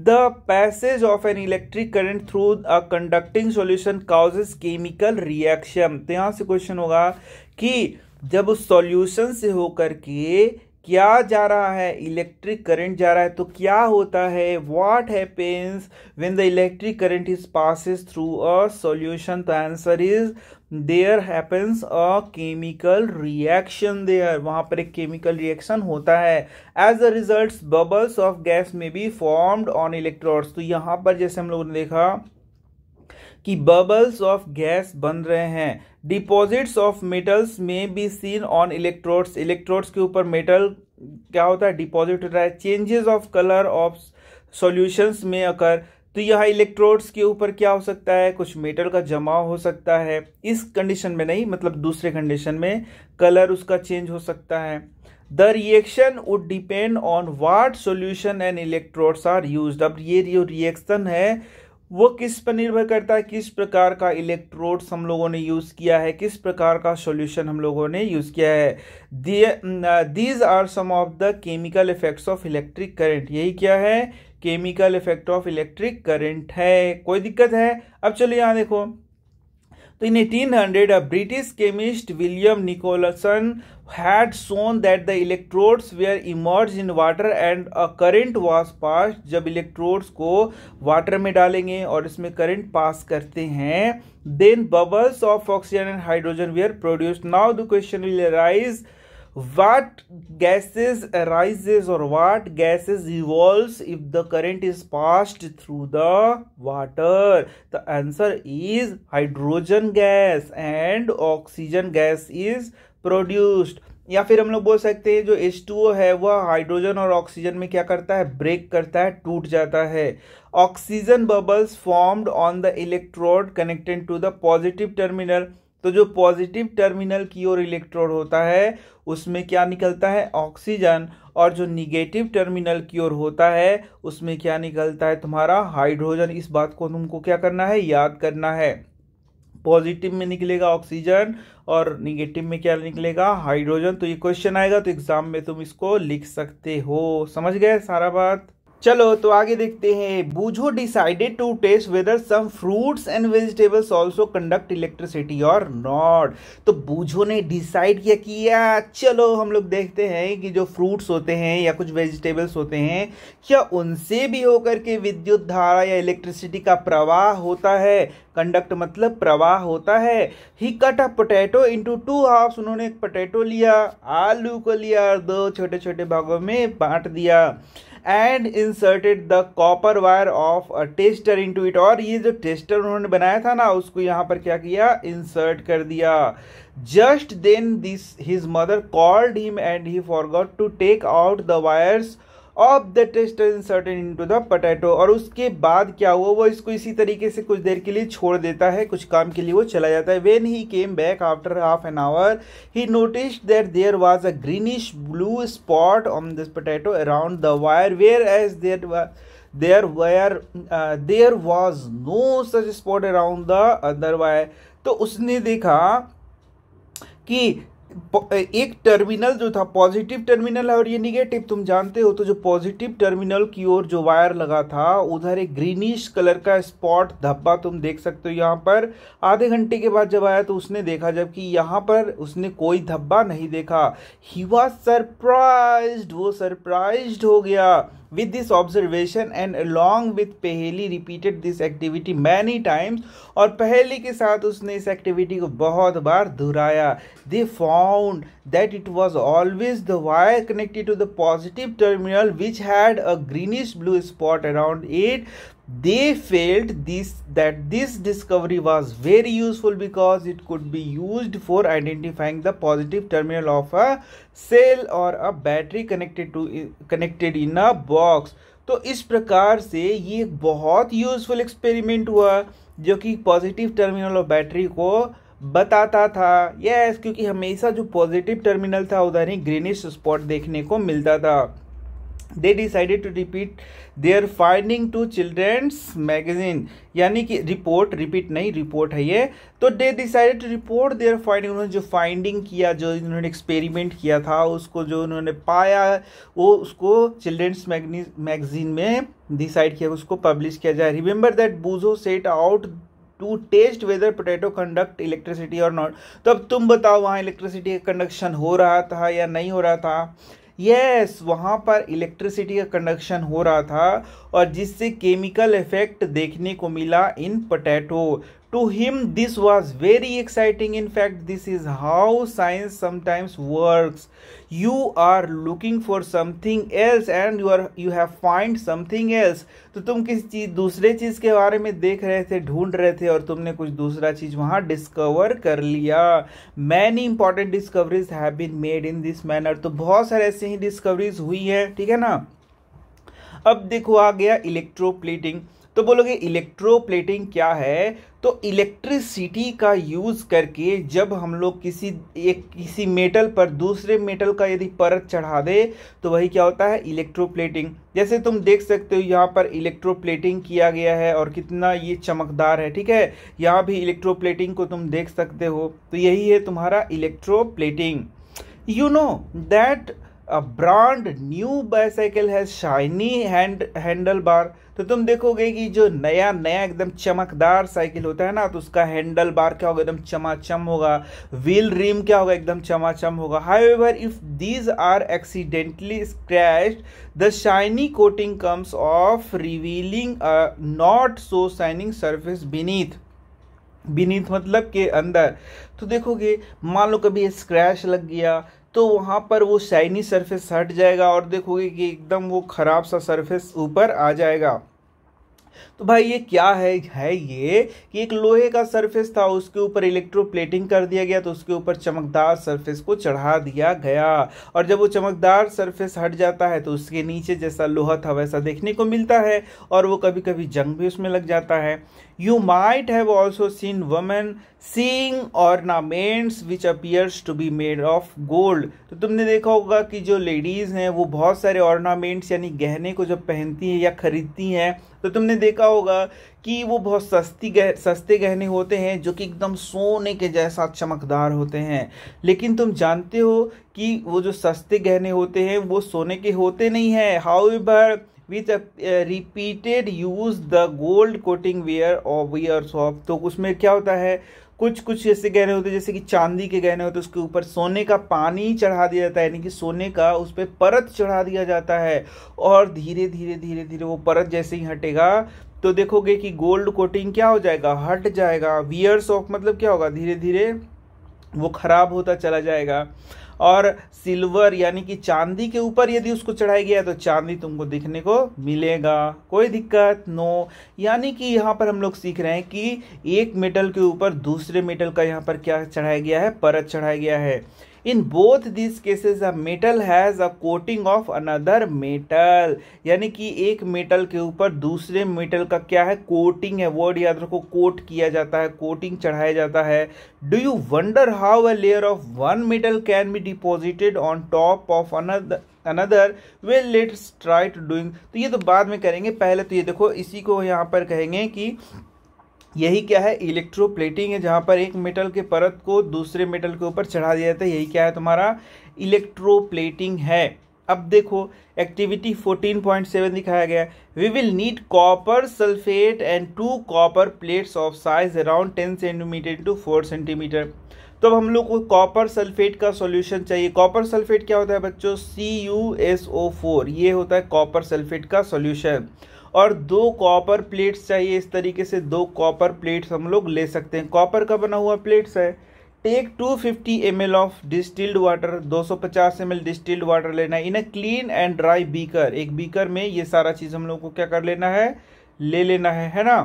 the passage of an electric current through a conducting solution causes chemical reaction तो यहां से क्वेश्चन होगा कि जब उस सॉल्यूशन से होकर के क्या जा रहा है इलेक्ट्रिक करंट जा रहा है तो क्या होता है what happens when the electric current is passes through a solution the answer is there happens a chemical reaction there वहां पर एक केमिकल रिएक्शन होता है as a result bubbles of gas may be formed on electrodes तो यहां पर जैसे हम लोगों ने देखा कि बबल्स ऑफ गैस बन रहे हैं deposits of metals may be seen on electrodes electrodes के ऊपर मेटल क्या होता है डिपॉजिट होता है changes of colour of solutions may occur तो यह इलेक्ट्रोड्स के ऊपर क्या हो सकता है कुछ मेटल का जमाव हो सकता है इस कंडीशन में नहीं मतलब दूसरे कंडीशन में कलर उसका चेंज हो सकता है the reaction would depend on what solution and electrodes are use अब ये जो रिएक्शन है वो किस पर निर्भर करता है किस प्रकार का इलेक्ट्रोड्स हम लोगों ने यूज़ किया है किस प्रकार का सॉल्यूशन हम लोगों ने यूज़ किया है these are some of the chemical effects of electric current यही क्या है chemical effect of electric current है कोई दिक्कत है अब चलो यहाँ देखो तो in eighteen hundred British chemist William Nicholson had shown that the electrodes were immersed in water and a current was passed जब electrodes को water में डालेंगे और इसमें current pass करते हैं then bubbles of oxygen and hydrogen were produced now the question will arise what gases arises or what gases evolves if the current is passed through the water the answer is hydrogen gas and oxygen gas is produced या फिर हम लोग बोल सकते हैं जो H two O है वह हाइड्रोजन और ऑक्सीजन में क्या करता है ब्रेक करता है टूट जाता है oxygen bubbles formed on the electrode connected to the positive terminal तो जो पॉजिटिव टर्मिनल की ओर इलेक्ट्रोड होता है उसमें क्या निकलता है ऑक्सीजन और जो निगेटिव टर्मिनल की ओर होता है उसमें क्या निकलता है तुम्हारा हाइड्रोजन इस बात को तुमको क्या करना है याद करना है पॉजिटिव में निकलेगा ऑक्सीजन और निगेटिव में क्या निकलेगा हाइड्रोजन तो ये क्वेश्चन आएगा तो एग्जाम में तुम इसको लिख सकते हो समझ गए सारा बात चलो तो आगे देखते हैं Boojho decided to test whether some fruits and vegetables also conduct electricity और नॉट तो बूझो ने डिसाइड क्या किया चलो हम लोग देखते हैं कि जो फ्रूट्स होते हैं या कुछ वेजिटेबल्स होते हैं क्या उनसे भी होकर के विद्युत धारा या इलेक्ट्रिसिटी का प्रवाह होता है कंडक्ट मतलब प्रवाह होता है ही cut a potato into two half उन्होंने एक पोटैटो लिया आलू को लिया दो छोटे छोटे भागों में बांट दिया and inserted the copper wire of a tester into it और ये जो टेस्टर उन्होंने बनाया था ना उसको यहाँ पर क्या किया इंसर्ट कर दिया just then this his mother called him and he forgot to take out the wires of the test inserted into the potato और उसके बाद क्या हुआ वो इसको इसी तरीके से कुछ देर के लिए छोड़ देता है कुछ काम के लिए वो चला जाता है when he came back after half an hour he notice that there was a greenish blue spot on this potato around the wire whereas there there wire there was no such spot around the other wire तो उसने देखा कि एक terminal जो था positive terminal है और ये निगेटिव तुम जानते हो तो जो पॉजिटिव टर्मिनल की ओर जो वायर लगा था उधर एक ग्रीनिश कलर का स्पॉट धब्बा तुम देख सकते हो यहाँ पर आधे घंटे के बाद जब आया तो उसने देखा जबकि यहाँ पर उसने कोई धब्बा नहीं देखा ही वॉज सरप्राइज वो सरप्राइज हो गया With this observation and along with पहेली repeated this activity many times और पहेली के साथ उसने इस activity को बहुत बार दोहराया They found that it was always the wire connected to the positive terminal which had a greenish blue spot around it they felt this that this discovery was very useful because it could be used for identifying the positive terminal of a cell or a battery connected to connected in a box तो इस प्रकार से ये बहुत useful experiment हुआ जो कि positive terminal और बैटरी को बताता था यस क्योंकि हमेशा जो पॉजिटिव टर्मिनल था उधर ही ग्रीनिश स्पॉट देखने को मिलता था they decided to repeat their finding to children's magazine यानी कि रिपोर्ट रिपीट नहीं रिपोर्ट है ये तो they decided to report their finding उन्होंने जो फाइंडिंग किया जो इन्होंने एक्सपेरिमेंट किया था उसको जो उन्होंने पाया वो उसको चिल्ड्रेंस मैगजीन में डिसाइड किया उसको पब्लिश किया जाए remember that Boojho set out to test whether potato conduct electricity और नॉट तो अब तुम बताओ वहाँ इलेक्ट्रिसिटी का कंडक्शन हो रहा था या नहीं हो रहा था यस yes, वहाँ पर इलेक्ट्रिसिटी का कंडक्शन हो रहा था और जिससे केमिकल इफेक्ट देखने को मिला in potato to him this was very exciting in fact this is how science sometimes works you are looking for something else and you are you have find something else तो तुम किसी चीज दूसरे चीज के बारे में देख रहे थे ढूंढ रहे थे और तुमने कुछ दूसरा चीज वहां डिस्कवर कर लिया many important discoveries have been made in this manner तो बहुत सारे ऐसे ही डिस्कवरीज हुई है ठीक है ना अब देखो आ गया इलेक्ट्रोप्लेटिंग तो बोलोगे इलेक्ट्रोप्लेटिंग क्या है तो इलेक्ट्रिसिटी का यूज़ करके जब हम लोग किसी एक किसी मेटल पर दूसरे मेटल का यदि परत चढ़ा दे तो वही क्या होता है इलेक्ट्रोप्लेटिंग जैसे तुम देख सकते हो यहाँ पर इलेक्ट्रोप्लेटिंग किया गया है और कितना ये चमकदार है ठीक है यहाँ भी इलेक्ट्रोप्लेटिंग को तुम देख सकते हो तो यही है तुम्हारा electroplating you know that brand new new bicycle है शाइनी हैंडल बार तो तुम देखोगे कि जो नया नया एकदम चमकदार साइकिल होता है ना तो उसका हैंडल बार क्या होगा एकदम चमाचम होगा व्हील रिम क्या होगा एकदम चमाचम होगा ever if these are accidentally scratch the shiny coating comes off revealing not so shining surface beneath beneath मतलब के अंदर तो देखोगे मान लो कभी स्क्रैच लग गया तो वहाँ पर वो शाइनी सरफेस हट जाएगा और देखोगे कि एकदम वो ख़राब सा सरफेस ऊपर आ जाएगा तो भाई ये क्या है है ये कि एक लोहे का सरफेस था उसके ऊपर इलेक्ट्रोप्लेटिंग कर दिया गया तो उसके ऊपर चमकदार सरफेस को चढ़ा दिया गया और जब वो चमकदार सरफेस हट जाता है तो उसके नीचे जैसा लोहा था वैसा देखने को मिलता है और वो कभी कभी जंग भी उसमें लग जाता है you might have also seen women seeing ornaments which appears to be made of gold तो तुमने देखा होगा कि जो लेडीज़ हैं वो बहुत सारे ऑर्नामेंट्स यानी गहने को जब पहनती हैं या खरीदती हैं तो तुमने देखा होगा कि वो बहुत सस्ती गह सस्ते गहने होते हैं जो कि एकदम सोने के जैसा चमकदार होते हैं लेकिन तुम जानते हो कि वो जो सस्ते गहने होते हैं वो सोने के होते नहीं हैं however with repeated use the gold coating wear off wears soft तो उसमें क्या होता है कुछ कुछ ऐसे गहने होते हैं जैसे कि चांदी के गहने होते हैं उसके ऊपर सोने का पानी चढ़ा दिया जाता है यानी कि सोने का उस पर परत चढ़ा दिया जाता है और धीरे धीरे धीरे धीरे वो परत जैसे ही हटेगा तो देखोगे कि गोल्ड कोटिंग क्या हो जाएगा हट जाएगा वियर्स ऑफ मतलब क्या होगा धीरे धीरे वो खराब होता चला जाएगा और सिल्वर यानी कि चांदी के ऊपर यदि उसको चढ़ाया गया है तो चांदी तुमको दिखने को मिलेगा कोई दिक्कत नो यानी कि यहाँ पर हम लोग सीख रहे हैं कि एक मेटल के ऊपर दूसरे मेटल का यहाँ पर क्या चढ़ाया गया है परत चढ़ाया गया है in both this cases a metal has a coating of another metal यानी कि एक मेटल के ऊपर दूसरे मेटल का क्या है कोटिंग है वर्ड याद रखो कोट किया जाता है कोटिंग चढ़ाया जाता है do you wonder how a layer of one metal can be deposited on top of another another well let's try to doing तो ये तो बाद में करेंगे पहले तो ये देखो इसी को यहाँ पर कहेंगे कि यही क्या है इलेक्ट्रोप्लेटिंग है जहाँ पर एक मेटल के परत को दूसरे मेटल के ऊपर चढ़ा दिया जाता है यही क्या है तुम्हारा इलेक्ट्रोप्लेटिंग है अब देखो एक्टिविटी 14.7 दिखाया गया we will need copper sulphate and two copper plates of size around 10 centimetre to 4 centimetre तो अब हम लोग को कॉपर सल्फेट का सॉल्यूशन चाहिए कॉपर सल्फेट क्या होता है बच्चों C U S O four ये होता है कॉपर सल्फेट का सॉल्यूशन और दो कॉपर प्लेट्स चाहिए इस तरीके से दो कॉपर प्लेट्स हम लोग ले सकते हैं कॉपर का बना हुआ प्लेट्स है take 250 fifty of distilled water 250 सौ डिस्टिल्ड वाटर लेना है in a clean and dry beaker एक बीकर में ये सारा चीज़ हम लोग को क्या कर लेना है ले लेना है है ना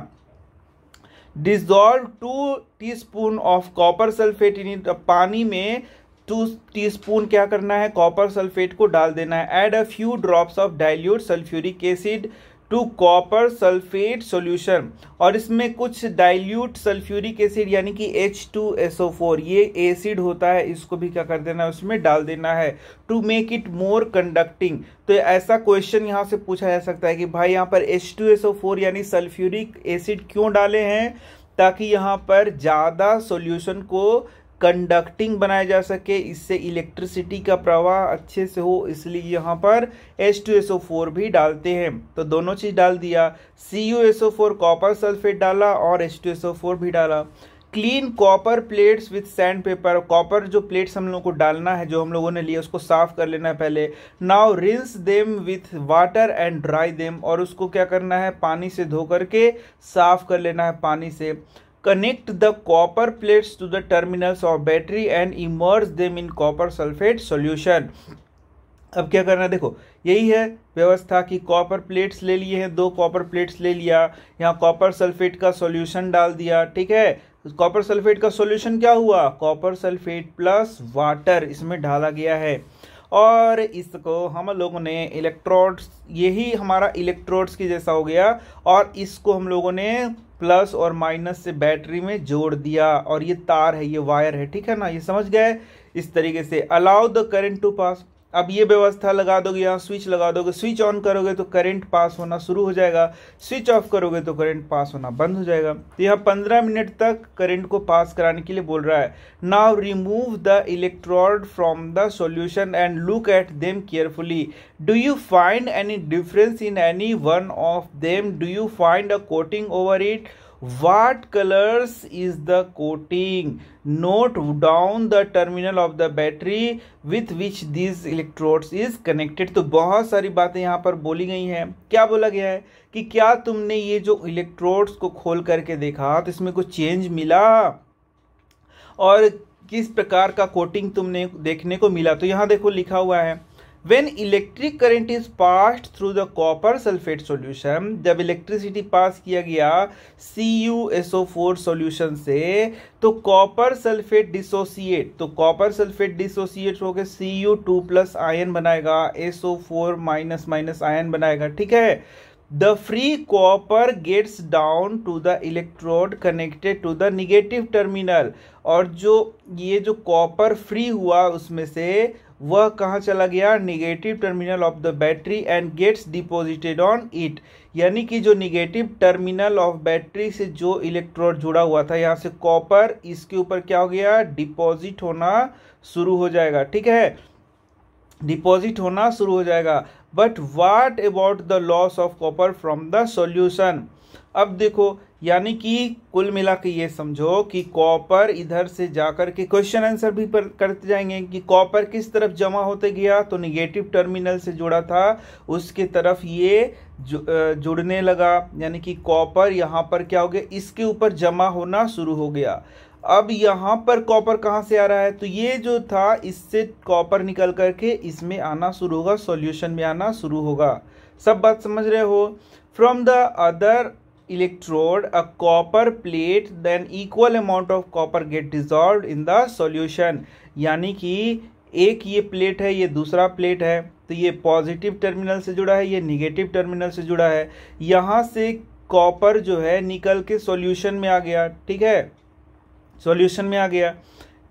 dissolve two spoon of copper sulphate in पानी में टू स्पून क्या करना है कॉपर सल्फेट को डाल देना है add a few drops of dilute sulphuric acid to copper sulphate solution और इसमें कुछ डाइल्यूट सल्फ्यूरिक एसिड यानी कि H2SO4 ये एसिड होता है इसको भी क्या कर देना है उसमें डाल देना है to make it more conducting तो ऐसा क्वेश्चन यहाँ से पूछा जा सकता है कि भाई यहाँ पर H2SO4 यानी सल्फ्यूरिक एसिड क्यों डाले हैं ताकि यहाँ पर ज़्यादा सोल्यूशन को कंडक्टिंग बनाया जा सके इससे इलेक्ट्रिसिटी का प्रवाह अच्छे से हो इसलिए यहाँ पर H2SO4 भी डालते हैं तो दोनों चीज़ डाल दिया CuSO4 कॉपर सल्फेट डाला और H2SO4 भी डाला clean copper plates with sandpaper copper जो प्लेट्स हम लोगों को डालना है जो हम लोगों ने लिया उसको साफ कर लेना है पहले now rinse them with water and dry them और उसको क्या करना है पानी से धो करके साफ कर लेना है पानी से Connect the copper plates to the terminals of battery and immerse them in copper sulfate solution. अब क्या करना है देखो यही है व्यवस्था कि कॉपर प्लेट्स ले लिए हैं दो कॉपर प्लेट्स ले लिया यहाँ कॉपर सल्फेट का सॉल्यूशन डाल दिया ठीक है कॉपर सल्फेट का सॉल्यूशन क्या हुआ कॉपर सल्फेट प्लस वाटर इसमें ढाला गया है और इसको हम लोगों ने इलेक्ट्रोड्स यही हमारा इलेक्ट्रोड्स की जैसा हो गया और इसको हम लोगों ने प्लस और माइनस से बैटरी में जोड़ दिया और ये तार है ये वायर है ठीक है ना ये समझ गए इस तरीके से allow the current to pass अब ये व्यवस्था लगा दोगे यहाँ स्विच लगा दोगे स्विच ऑन करोगे तो करंट पास होना शुरू हो जाएगा स्विच ऑफ करोगे तो करंट पास होना बंद हो जाएगा तो यहाँ पंद्रह मिनट तक करंट को पास कराने के लिए बोल रहा है now remove the electrode from the solution and look at them carefully do you find any difference in any one of them do you find a coating over it what colors is the coating note down the terminal of the battery with which these electrodes is connected तो बहुत सारी बातें यहाँ पर बोली गई हैं क्या बोला गया है कि क्या तुमने ये जो इलेक्ट्रोड्स को खोल करके देखा तो इसमें कुछ चेंज मिला और किस प्रकार का कोटिंग तुमने देखने को मिला तो यहाँ देखो लिखा हुआ है When electric current is passed through the copper sulfate solution, जब electricity pass किया गया CuSO4 solution से तो copper sulfate dissociate तो copper sulfate dissociate होकर Cu2 प्लस आयन बनाएगा SO4 माइनस माइनस आयन बनाएगा ठीक है the free copper gets down to the electrode connected to the negative terminal और जो ये जो कॉपर फ्री हुआ उसमें से वह कहाँ चला गया negative terminal of the battery and gets deposited on it यानी कि जो निगेटिव टर्मिनल ऑफ बैटरी से जो इलेक्ट्रोड जुड़ा हुआ था यहाँ से कॉपर इसके ऊपर क्या हो गया डिपॉजिट होना शुरू हो जाएगा ठीक है डिपॉजिट होना शुरू हो जाएगा but what about the loss of copper from the solution अब देखो यानी कि कुल मिला के ये समझो कि कॉपर इधर से जाकर के क्वेश्चन आंसर भी पर करते जाएंगे कि कॉपर किस तरफ जमा होते गया तो निगेटिव टर्मिनल से जुड़ा था उसके तरफ ये जु, जुड़ने लगा यानी कि कॉपर यहाँ पर क्या हो गया इसके ऊपर जमा होना शुरू हो गया अब यहाँ पर कॉपर कहाँ से आ रहा है तो ये जो था इससे कॉपर निकल करके इसमें आना शुरू होगा सॉल्यूशन में आना शुरू होगा सब बात समझ रहे हो from the other electrode a copper plate then equal amount of copper get dissolve in the solution यानी कि एक ये प्लेट है ये दूसरा प्लेट है तो ये पॉजिटिव टर्मिनल से जुड़ा है ये निगेटिव टर्मिनल से जुड़ा है यहाँ से कॉपर जो है निकल के सॉल्यूशन में आ गया ठीक है सॉल्यूशन में आ गया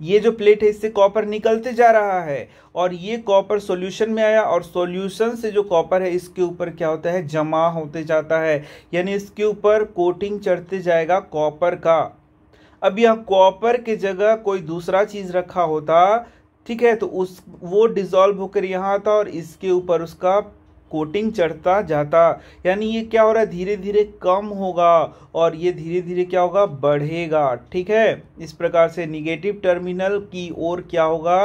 ये जो प्लेट है इससे कॉपर निकलते जा रहा है और ये कॉपर सॉल्यूशन में आया और सॉल्यूशन से जो कॉपर है इसके ऊपर क्या होता है जमा होते जाता है यानी इसके ऊपर कोटिंग चढ़ते जाएगा कॉपर का अब यहाँ कॉपर के जगह कोई दूसरा चीज़ रखा होता ठीक है तो उस वो डिज़ोल्व होकर यहाँ आता और इसके ऊपर उसका कोटिंग चढ़ता जाता यानी ये क्या हो रहा है धीरे धीरे कम होगा और ये धीरे धीरे क्या होगा बढ़ेगा ठीक है इस प्रकार से निगेटिव टर्मिनल की ओर क्या होगा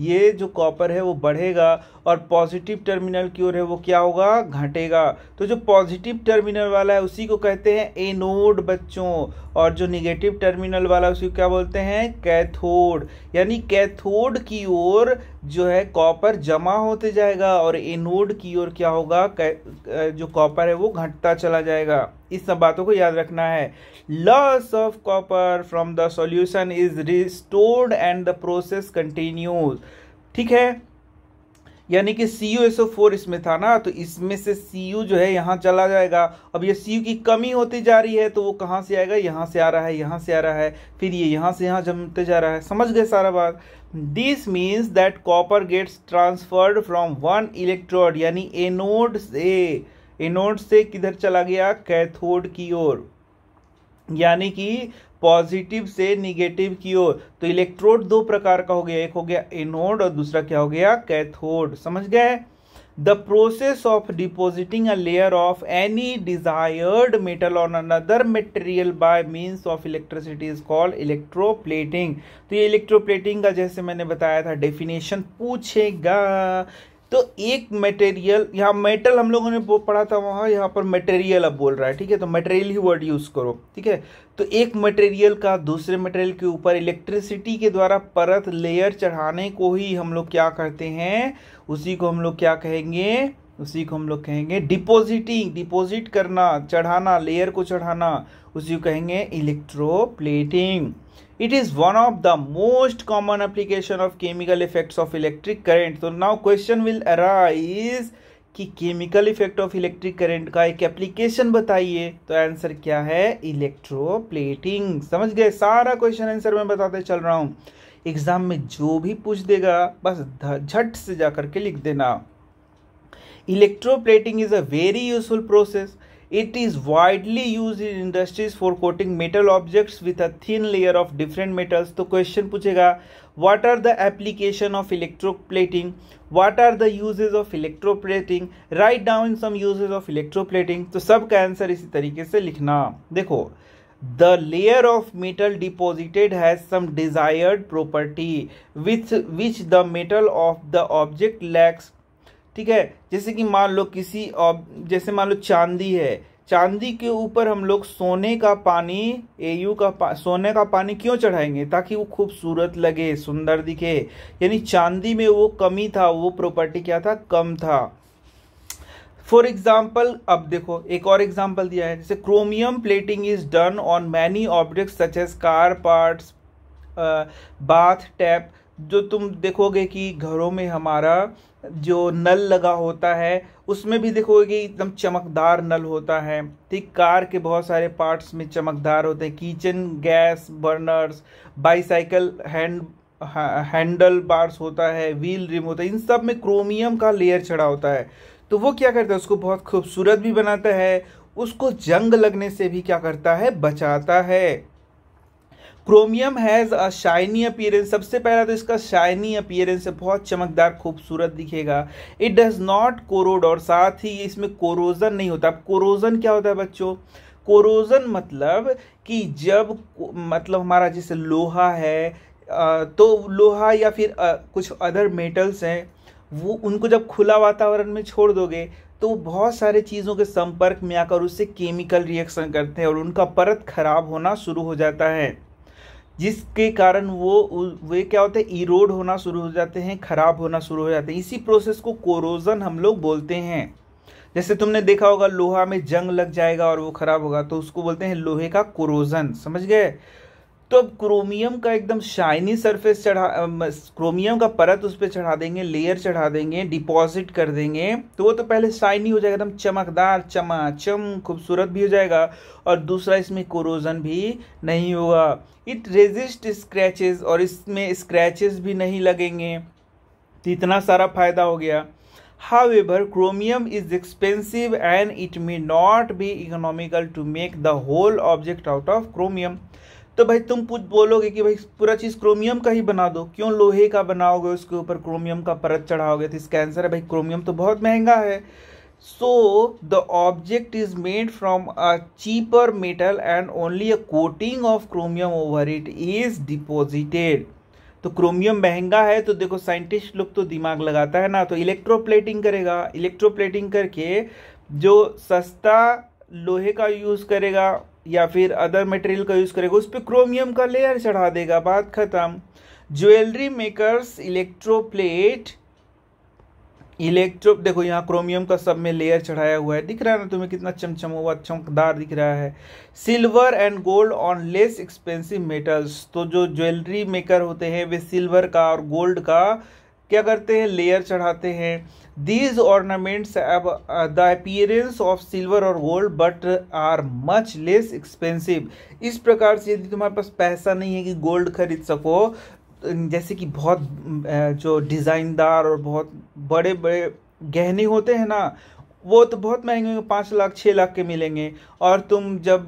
ये जो कॉपर है वो बढ़ेगा और पॉजिटिव टर्मिनल की ओर है वो क्या होगा घटेगा तो जो पॉजिटिव टर्मिनल वाला है उसी को कहते हैं एनोड बच्चों और जो निगेटिव टर्मिनल वाला उसी को क्या बोलते हैं कैथोड यानी कैथोड की ओर जो है कॉपर जमा होते जाएगा और एनोड की ओर क्या होगा जो कॉपर है वो घटता चला जाएगा इस सब बातों को याद रखना है loss of copper from the solution is restored and the process continues ठीक है यानी कि सी यू एसओ फोर इसमें था ना तो इसमें से सी यू जो है यहाँ चला जाएगा अब ये सी यू की कमी होती जा रही है तो वो कहाँ से आएगा यहाँ से आ रहा है यहाँ से आ रहा है फिर ये यहाँ से यहाँ जमते जा रहा है समझ गए सारा बात this means that copper gets transferred from one electrode यानी एनोड से एनोड से किधर चला गया कैथोड की ओर यानी कि पॉजिटिव से निगेटिव की ओर तो इलेक्ट्रोड दो प्रकार का हो गया एक हो गया एनोड और दूसरा क्या हो गया कैथोड समझ गए the process of depositing a layer of any desired metal on another material by means of electricity is called electroplating तो ये इलेक्ट्रोप्लेटिंग का जैसे मैंने बताया था डेफिनेशन पूछेगा तो एक मटेरियल यहाँ मेटल हम लोगों ने पढ़ा था वहाँ यहाँ पर मटेरियल अब बोल रहा है ठीक है तो मटेरियल ही वर्ड यूज़ करो ठीक है तो एक मटेरियल का दूसरे मटेरियल के ऊपर इलेक्ट्रिसिटी के द्वारा परत लेयर चढ़ाने को ही हम लोग क्या करते हैं उसी को हम लोग क्या कहेंगे उसी को हम लोग कहेंगे डिपोजिटिंग डिपोजिट करना चढ़ाना लेयर को चढ़ाना उसी को कहेंगे electroplating it is one of the most common application of chemical effects of electric current तो नाउ क्वेश्चन विल अराइज कि chemical effect of electric current का एक एप्लीकेशन बताइए तो आंसर क्या है इलेक्ट्रोप्लेटिंग समझ गए सारा क्वेश्चन आंसर मैं बताते चल रहा हूँ एग्जाम में जो भी पूछ देगा बस झट से जाकर के लिख देना Electroplating is a very useful process. It is widely used in industries for coating metal objects with a thin layer of different metals. तो question पूछेगा what are the application of electroplating? What are the uses of electroplating? Write down some uses of electroplating. तो सबका answer इसी तरीके से लिखना देखो the layer of metal deposited has some desired property with which the metal of the object lacks ठीक है जैसे कि मान लो किसी जैसे मान लो चांदी है चांदी के ऊपर हम लोग सोने का पानी एयू का पा, सोने का पानी क्यों चढ़ाएंगे ताकि वो खूबसूरत लगे सुंदर दिखे यानी चांदी में वो कमी था वो प्रॉपर्टी क्या था कम था फॉर एग्जाम्पल अब देखो एक और एग्जाम्पल दिया है जैसे chromium plating is done on many object such as car parts bath tap जो तुम देखोगे कि घरों में हमारा जो नल लगा होता है उसमें भी देखोगे एकदम चमकदार नल होता है ठीक कार के बहुत सारे पार्ट्स में चमकदार होते हैं kitchen gas burners bicycle hand handle bars होता है व्हील रिम होता है इन सब में क्रोमियम का लेयर चढ़ा होता है तो वो क्या करता है उसको बहुत खूबसूरत भी बनाता है उसको जंग लगने से भी क्या करता है बचाता है chromium has a shiny appearance सबसे पहला तो इसका शाइनी अपियरेंस है बहुत चमकदार खूबसूरत दिखेगा इट डज़ नॉट कोरोड और साथ ही इसमें कोरोजन नहीं होता अब कोरोजन क्या होता है बच्चों कोरोजन मतलब कि जब मतलब हमारा जैसे लोहा है तो लोहा या फिर कुछ अदर मेटल्स हैं वो उनको जब खुला वातावरण में छोड़ दोगे तो बहुत सारे चीज़ों के संपर्क में आकर उससे केमिकल रिएक्शन करते हैं और उनका परत खराब होना शुरू हो जाता है जिसके कारण वो वे क्या होते हैं इरोड होना शुरू हो जाते हैं खराब होना शुरू हो जाते हैं इसी प्रोसेस को कोरोजन हम लोग बोलते हैं जैसे तुमने देखा होगा लोहा में जंग लग जाएगा और वो खराब होगा तो उसको बोलते हैं लोहे का कोरोजन समझ गए तो अब क्रोमियम का एकदम शाइनी सरफेस चढ़ा क्रोमियम का परत उस पर चढ़ा देंगे लेयर चढ़ा देंगे डिपॉजिट कर देंगे तो वो तो पहले शाइनी हो जाएगा एकदम चमकदार चमाचम खूबसूरत भी हो जाएगा और दूसरा इसमें कोरोजन भी नहीं होगा इट रेजिस्ट स्क्रैचेस और इसमें स्क्रैचेस भी नहीं लगेंगे तो इतना सारा फायदा हो गया However, chromium is expensive and it may not be economical to make the whole object out of chromium. तो भाई तुम कुछ बोलोगे कि भाई पूरा चीज़ क्रोमियम का ही बना दो क्यों लोहे का बनाओगे उसके ऊपर क्रोमियम का परत चढ़ाओगे तो इसका आंसर है भाई क्रोमियम तो बहुत महंगा है so the object is made from a cheaper metal and only a coating of chromium over it is deposited तो क्रोमियम महंगा है तो देखो साइंटिस्ट लोग तो दिमाग लगाता है ना तो इलेक्ट्रोप्लेटिंग करेगा इलेक्ट्रोप्लेटिंग करके जो सस्ता लोहे का यूज़ करेगा या फिर अदर मटेरियल का यूज़ करेगा उस पर क्रोमियम का लेयर चढ़ा देगा बात ख़त्म ज्वेलरी मेकर्स इलेक्ट्रोप्लेट इलेक्ट्रो देखो यहाँ क्रोमियम का सब में लेयर चढ़ाया हुआ है दिख रहा है ना तुम्हें कितना चमचम हुआ चमकदार दिख रहा है silver and gold on less expensive metals तो जो ज्वेलरी मेकर होते हैं वे सिल्वर का और गोल्ड का क्या करते हैं लेयर चढ़ाते हैं दीज ऑर्नामेंट्स अब द अपियरेंस ऑफ सिल्वर और gold but are much less expensive इस प्रकार से यदि तुम्हारे पास पैसा नहीं है कि गोल्ड खरीद सको जैसे कि बहुत जो डिज़ाइनदार और बहुत बड़े बड़े गहने होते हैं ना वो तो बहुत महंगे होंगे पाँच लाख छः लाख के मिलेंगे और तुम जब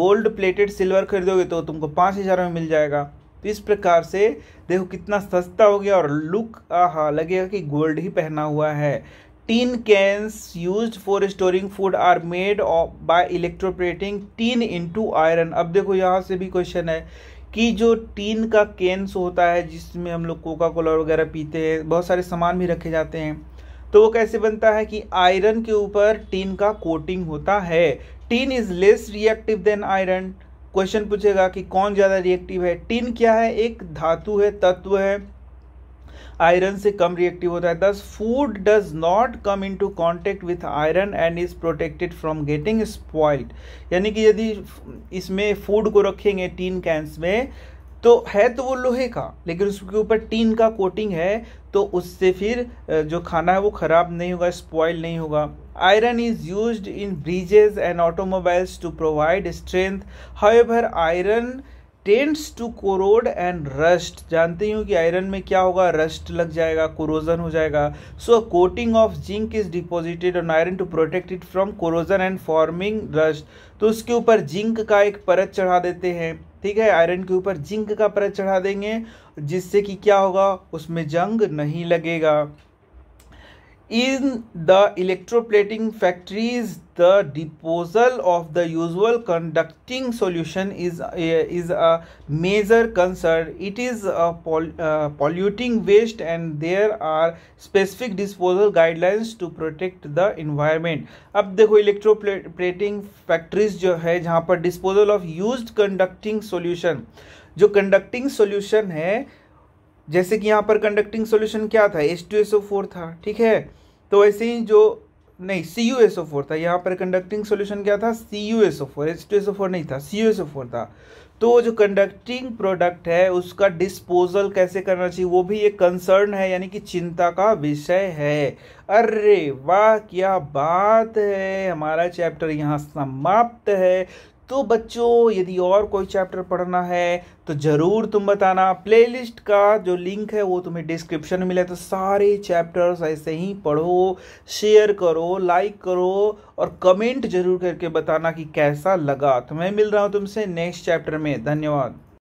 गोल्ड प्लेटेड सिल्वर खरीदोगे तो तुमको पाँच हज़ार में मिल जाएगा तो इस प्रकार से देखो कितना सस्ता हो गया और लुक आहा लगेगा कि गोल्ड ही पहना हुआ है tin cans use for storing food are made by electroplating tin into iron अब देखो यहाँ से भी क्वेश्चन है कि जो टीन का कैंस होता है जिसमें हम लोग कोका कोला वगैरह पीते हैं बहुत सारे सामान भी रखे जाते हैं तो वो कैसे बनता है कि आयरन के ऊपर टीन का कोटिंग होता है tin is less reactive than iron question पूछेगा कि कौन ज़्यादा रिएक्टिव है टिन क्या है एक धातु है तत्व है आयरन से कम रिएक्टिव होता है thus food does not come into contact with iron and is protected from getting spoiled यानी कि यदि इसमें फूड को रखेंगे टीन कैंस में तो है तो वो लोहे का लेकिन उसके ऊपर टीन का कोटिंग है तो उससे फिर जो खाना है वो ख़राब नहीं होगा स्पॉयल नहीं होगा iron is use in bridges and automobiles to provide strength however iron tends to corrode and rust जानते हो कि आयरन में क्या होगा रस्ट लग जाएगा कोरोजन हो जाएगा so coating of zinc is deposited on iron to protect it from corrosion and forming rust तो उसके ऊपर जिंक का एक परत चढ़ा देते हैं ठीक है आयरन के ऊपर जिंक का परत चढ़ा देंगे जिससे कि क्या होगा उसमें जंग नहीं लगेगा In the electroplating factories, the disposal of the usual conducting solution is a, is a major concern. It is a pol, uh, polluting waste and there are specific disposal guidelines to protect the environment. अब देखो electroplating factories जो है जहाँ पर disposal of used conducting solution जो conducting solution है जैसे कि यहाँ पर कंडक्टिंग सॉल्यूशन क्या था S two S O four था ठीक है तो ऐसे ही जो नहीं C U S O four था यहाँ पर कंडक्टिंग सॉल्यूशन क्या था C U S O four S two S O four नहीं था C U S O four था तो जो कंडक्टिंग प्रोडक्ट है उसका डिस्पोजल कैसे करना चाहिए वो भी एक कंसर्न है यानी कि चिंता का विषय है अरे वाह क्या बात है हमारा चैप्टर यहाँ समाप्त है तो बच्चों यदि और कोई चैप्टर पढ़ना है तो ज़रूर तुम बताना प्लेलिस्ट का जो लिंक है वो तुम्हें डिस्क्रिप्शन में मिला तो सारे चैप्टर्स ऐसे ही पढ़ो शेयर करो लाइक करो और कमेंट जरूर करके बताना कि कैसा लगा तो मैं मिल रहा हूँ तुमसे नेक्स्ट चैप्टर में धन्यवाद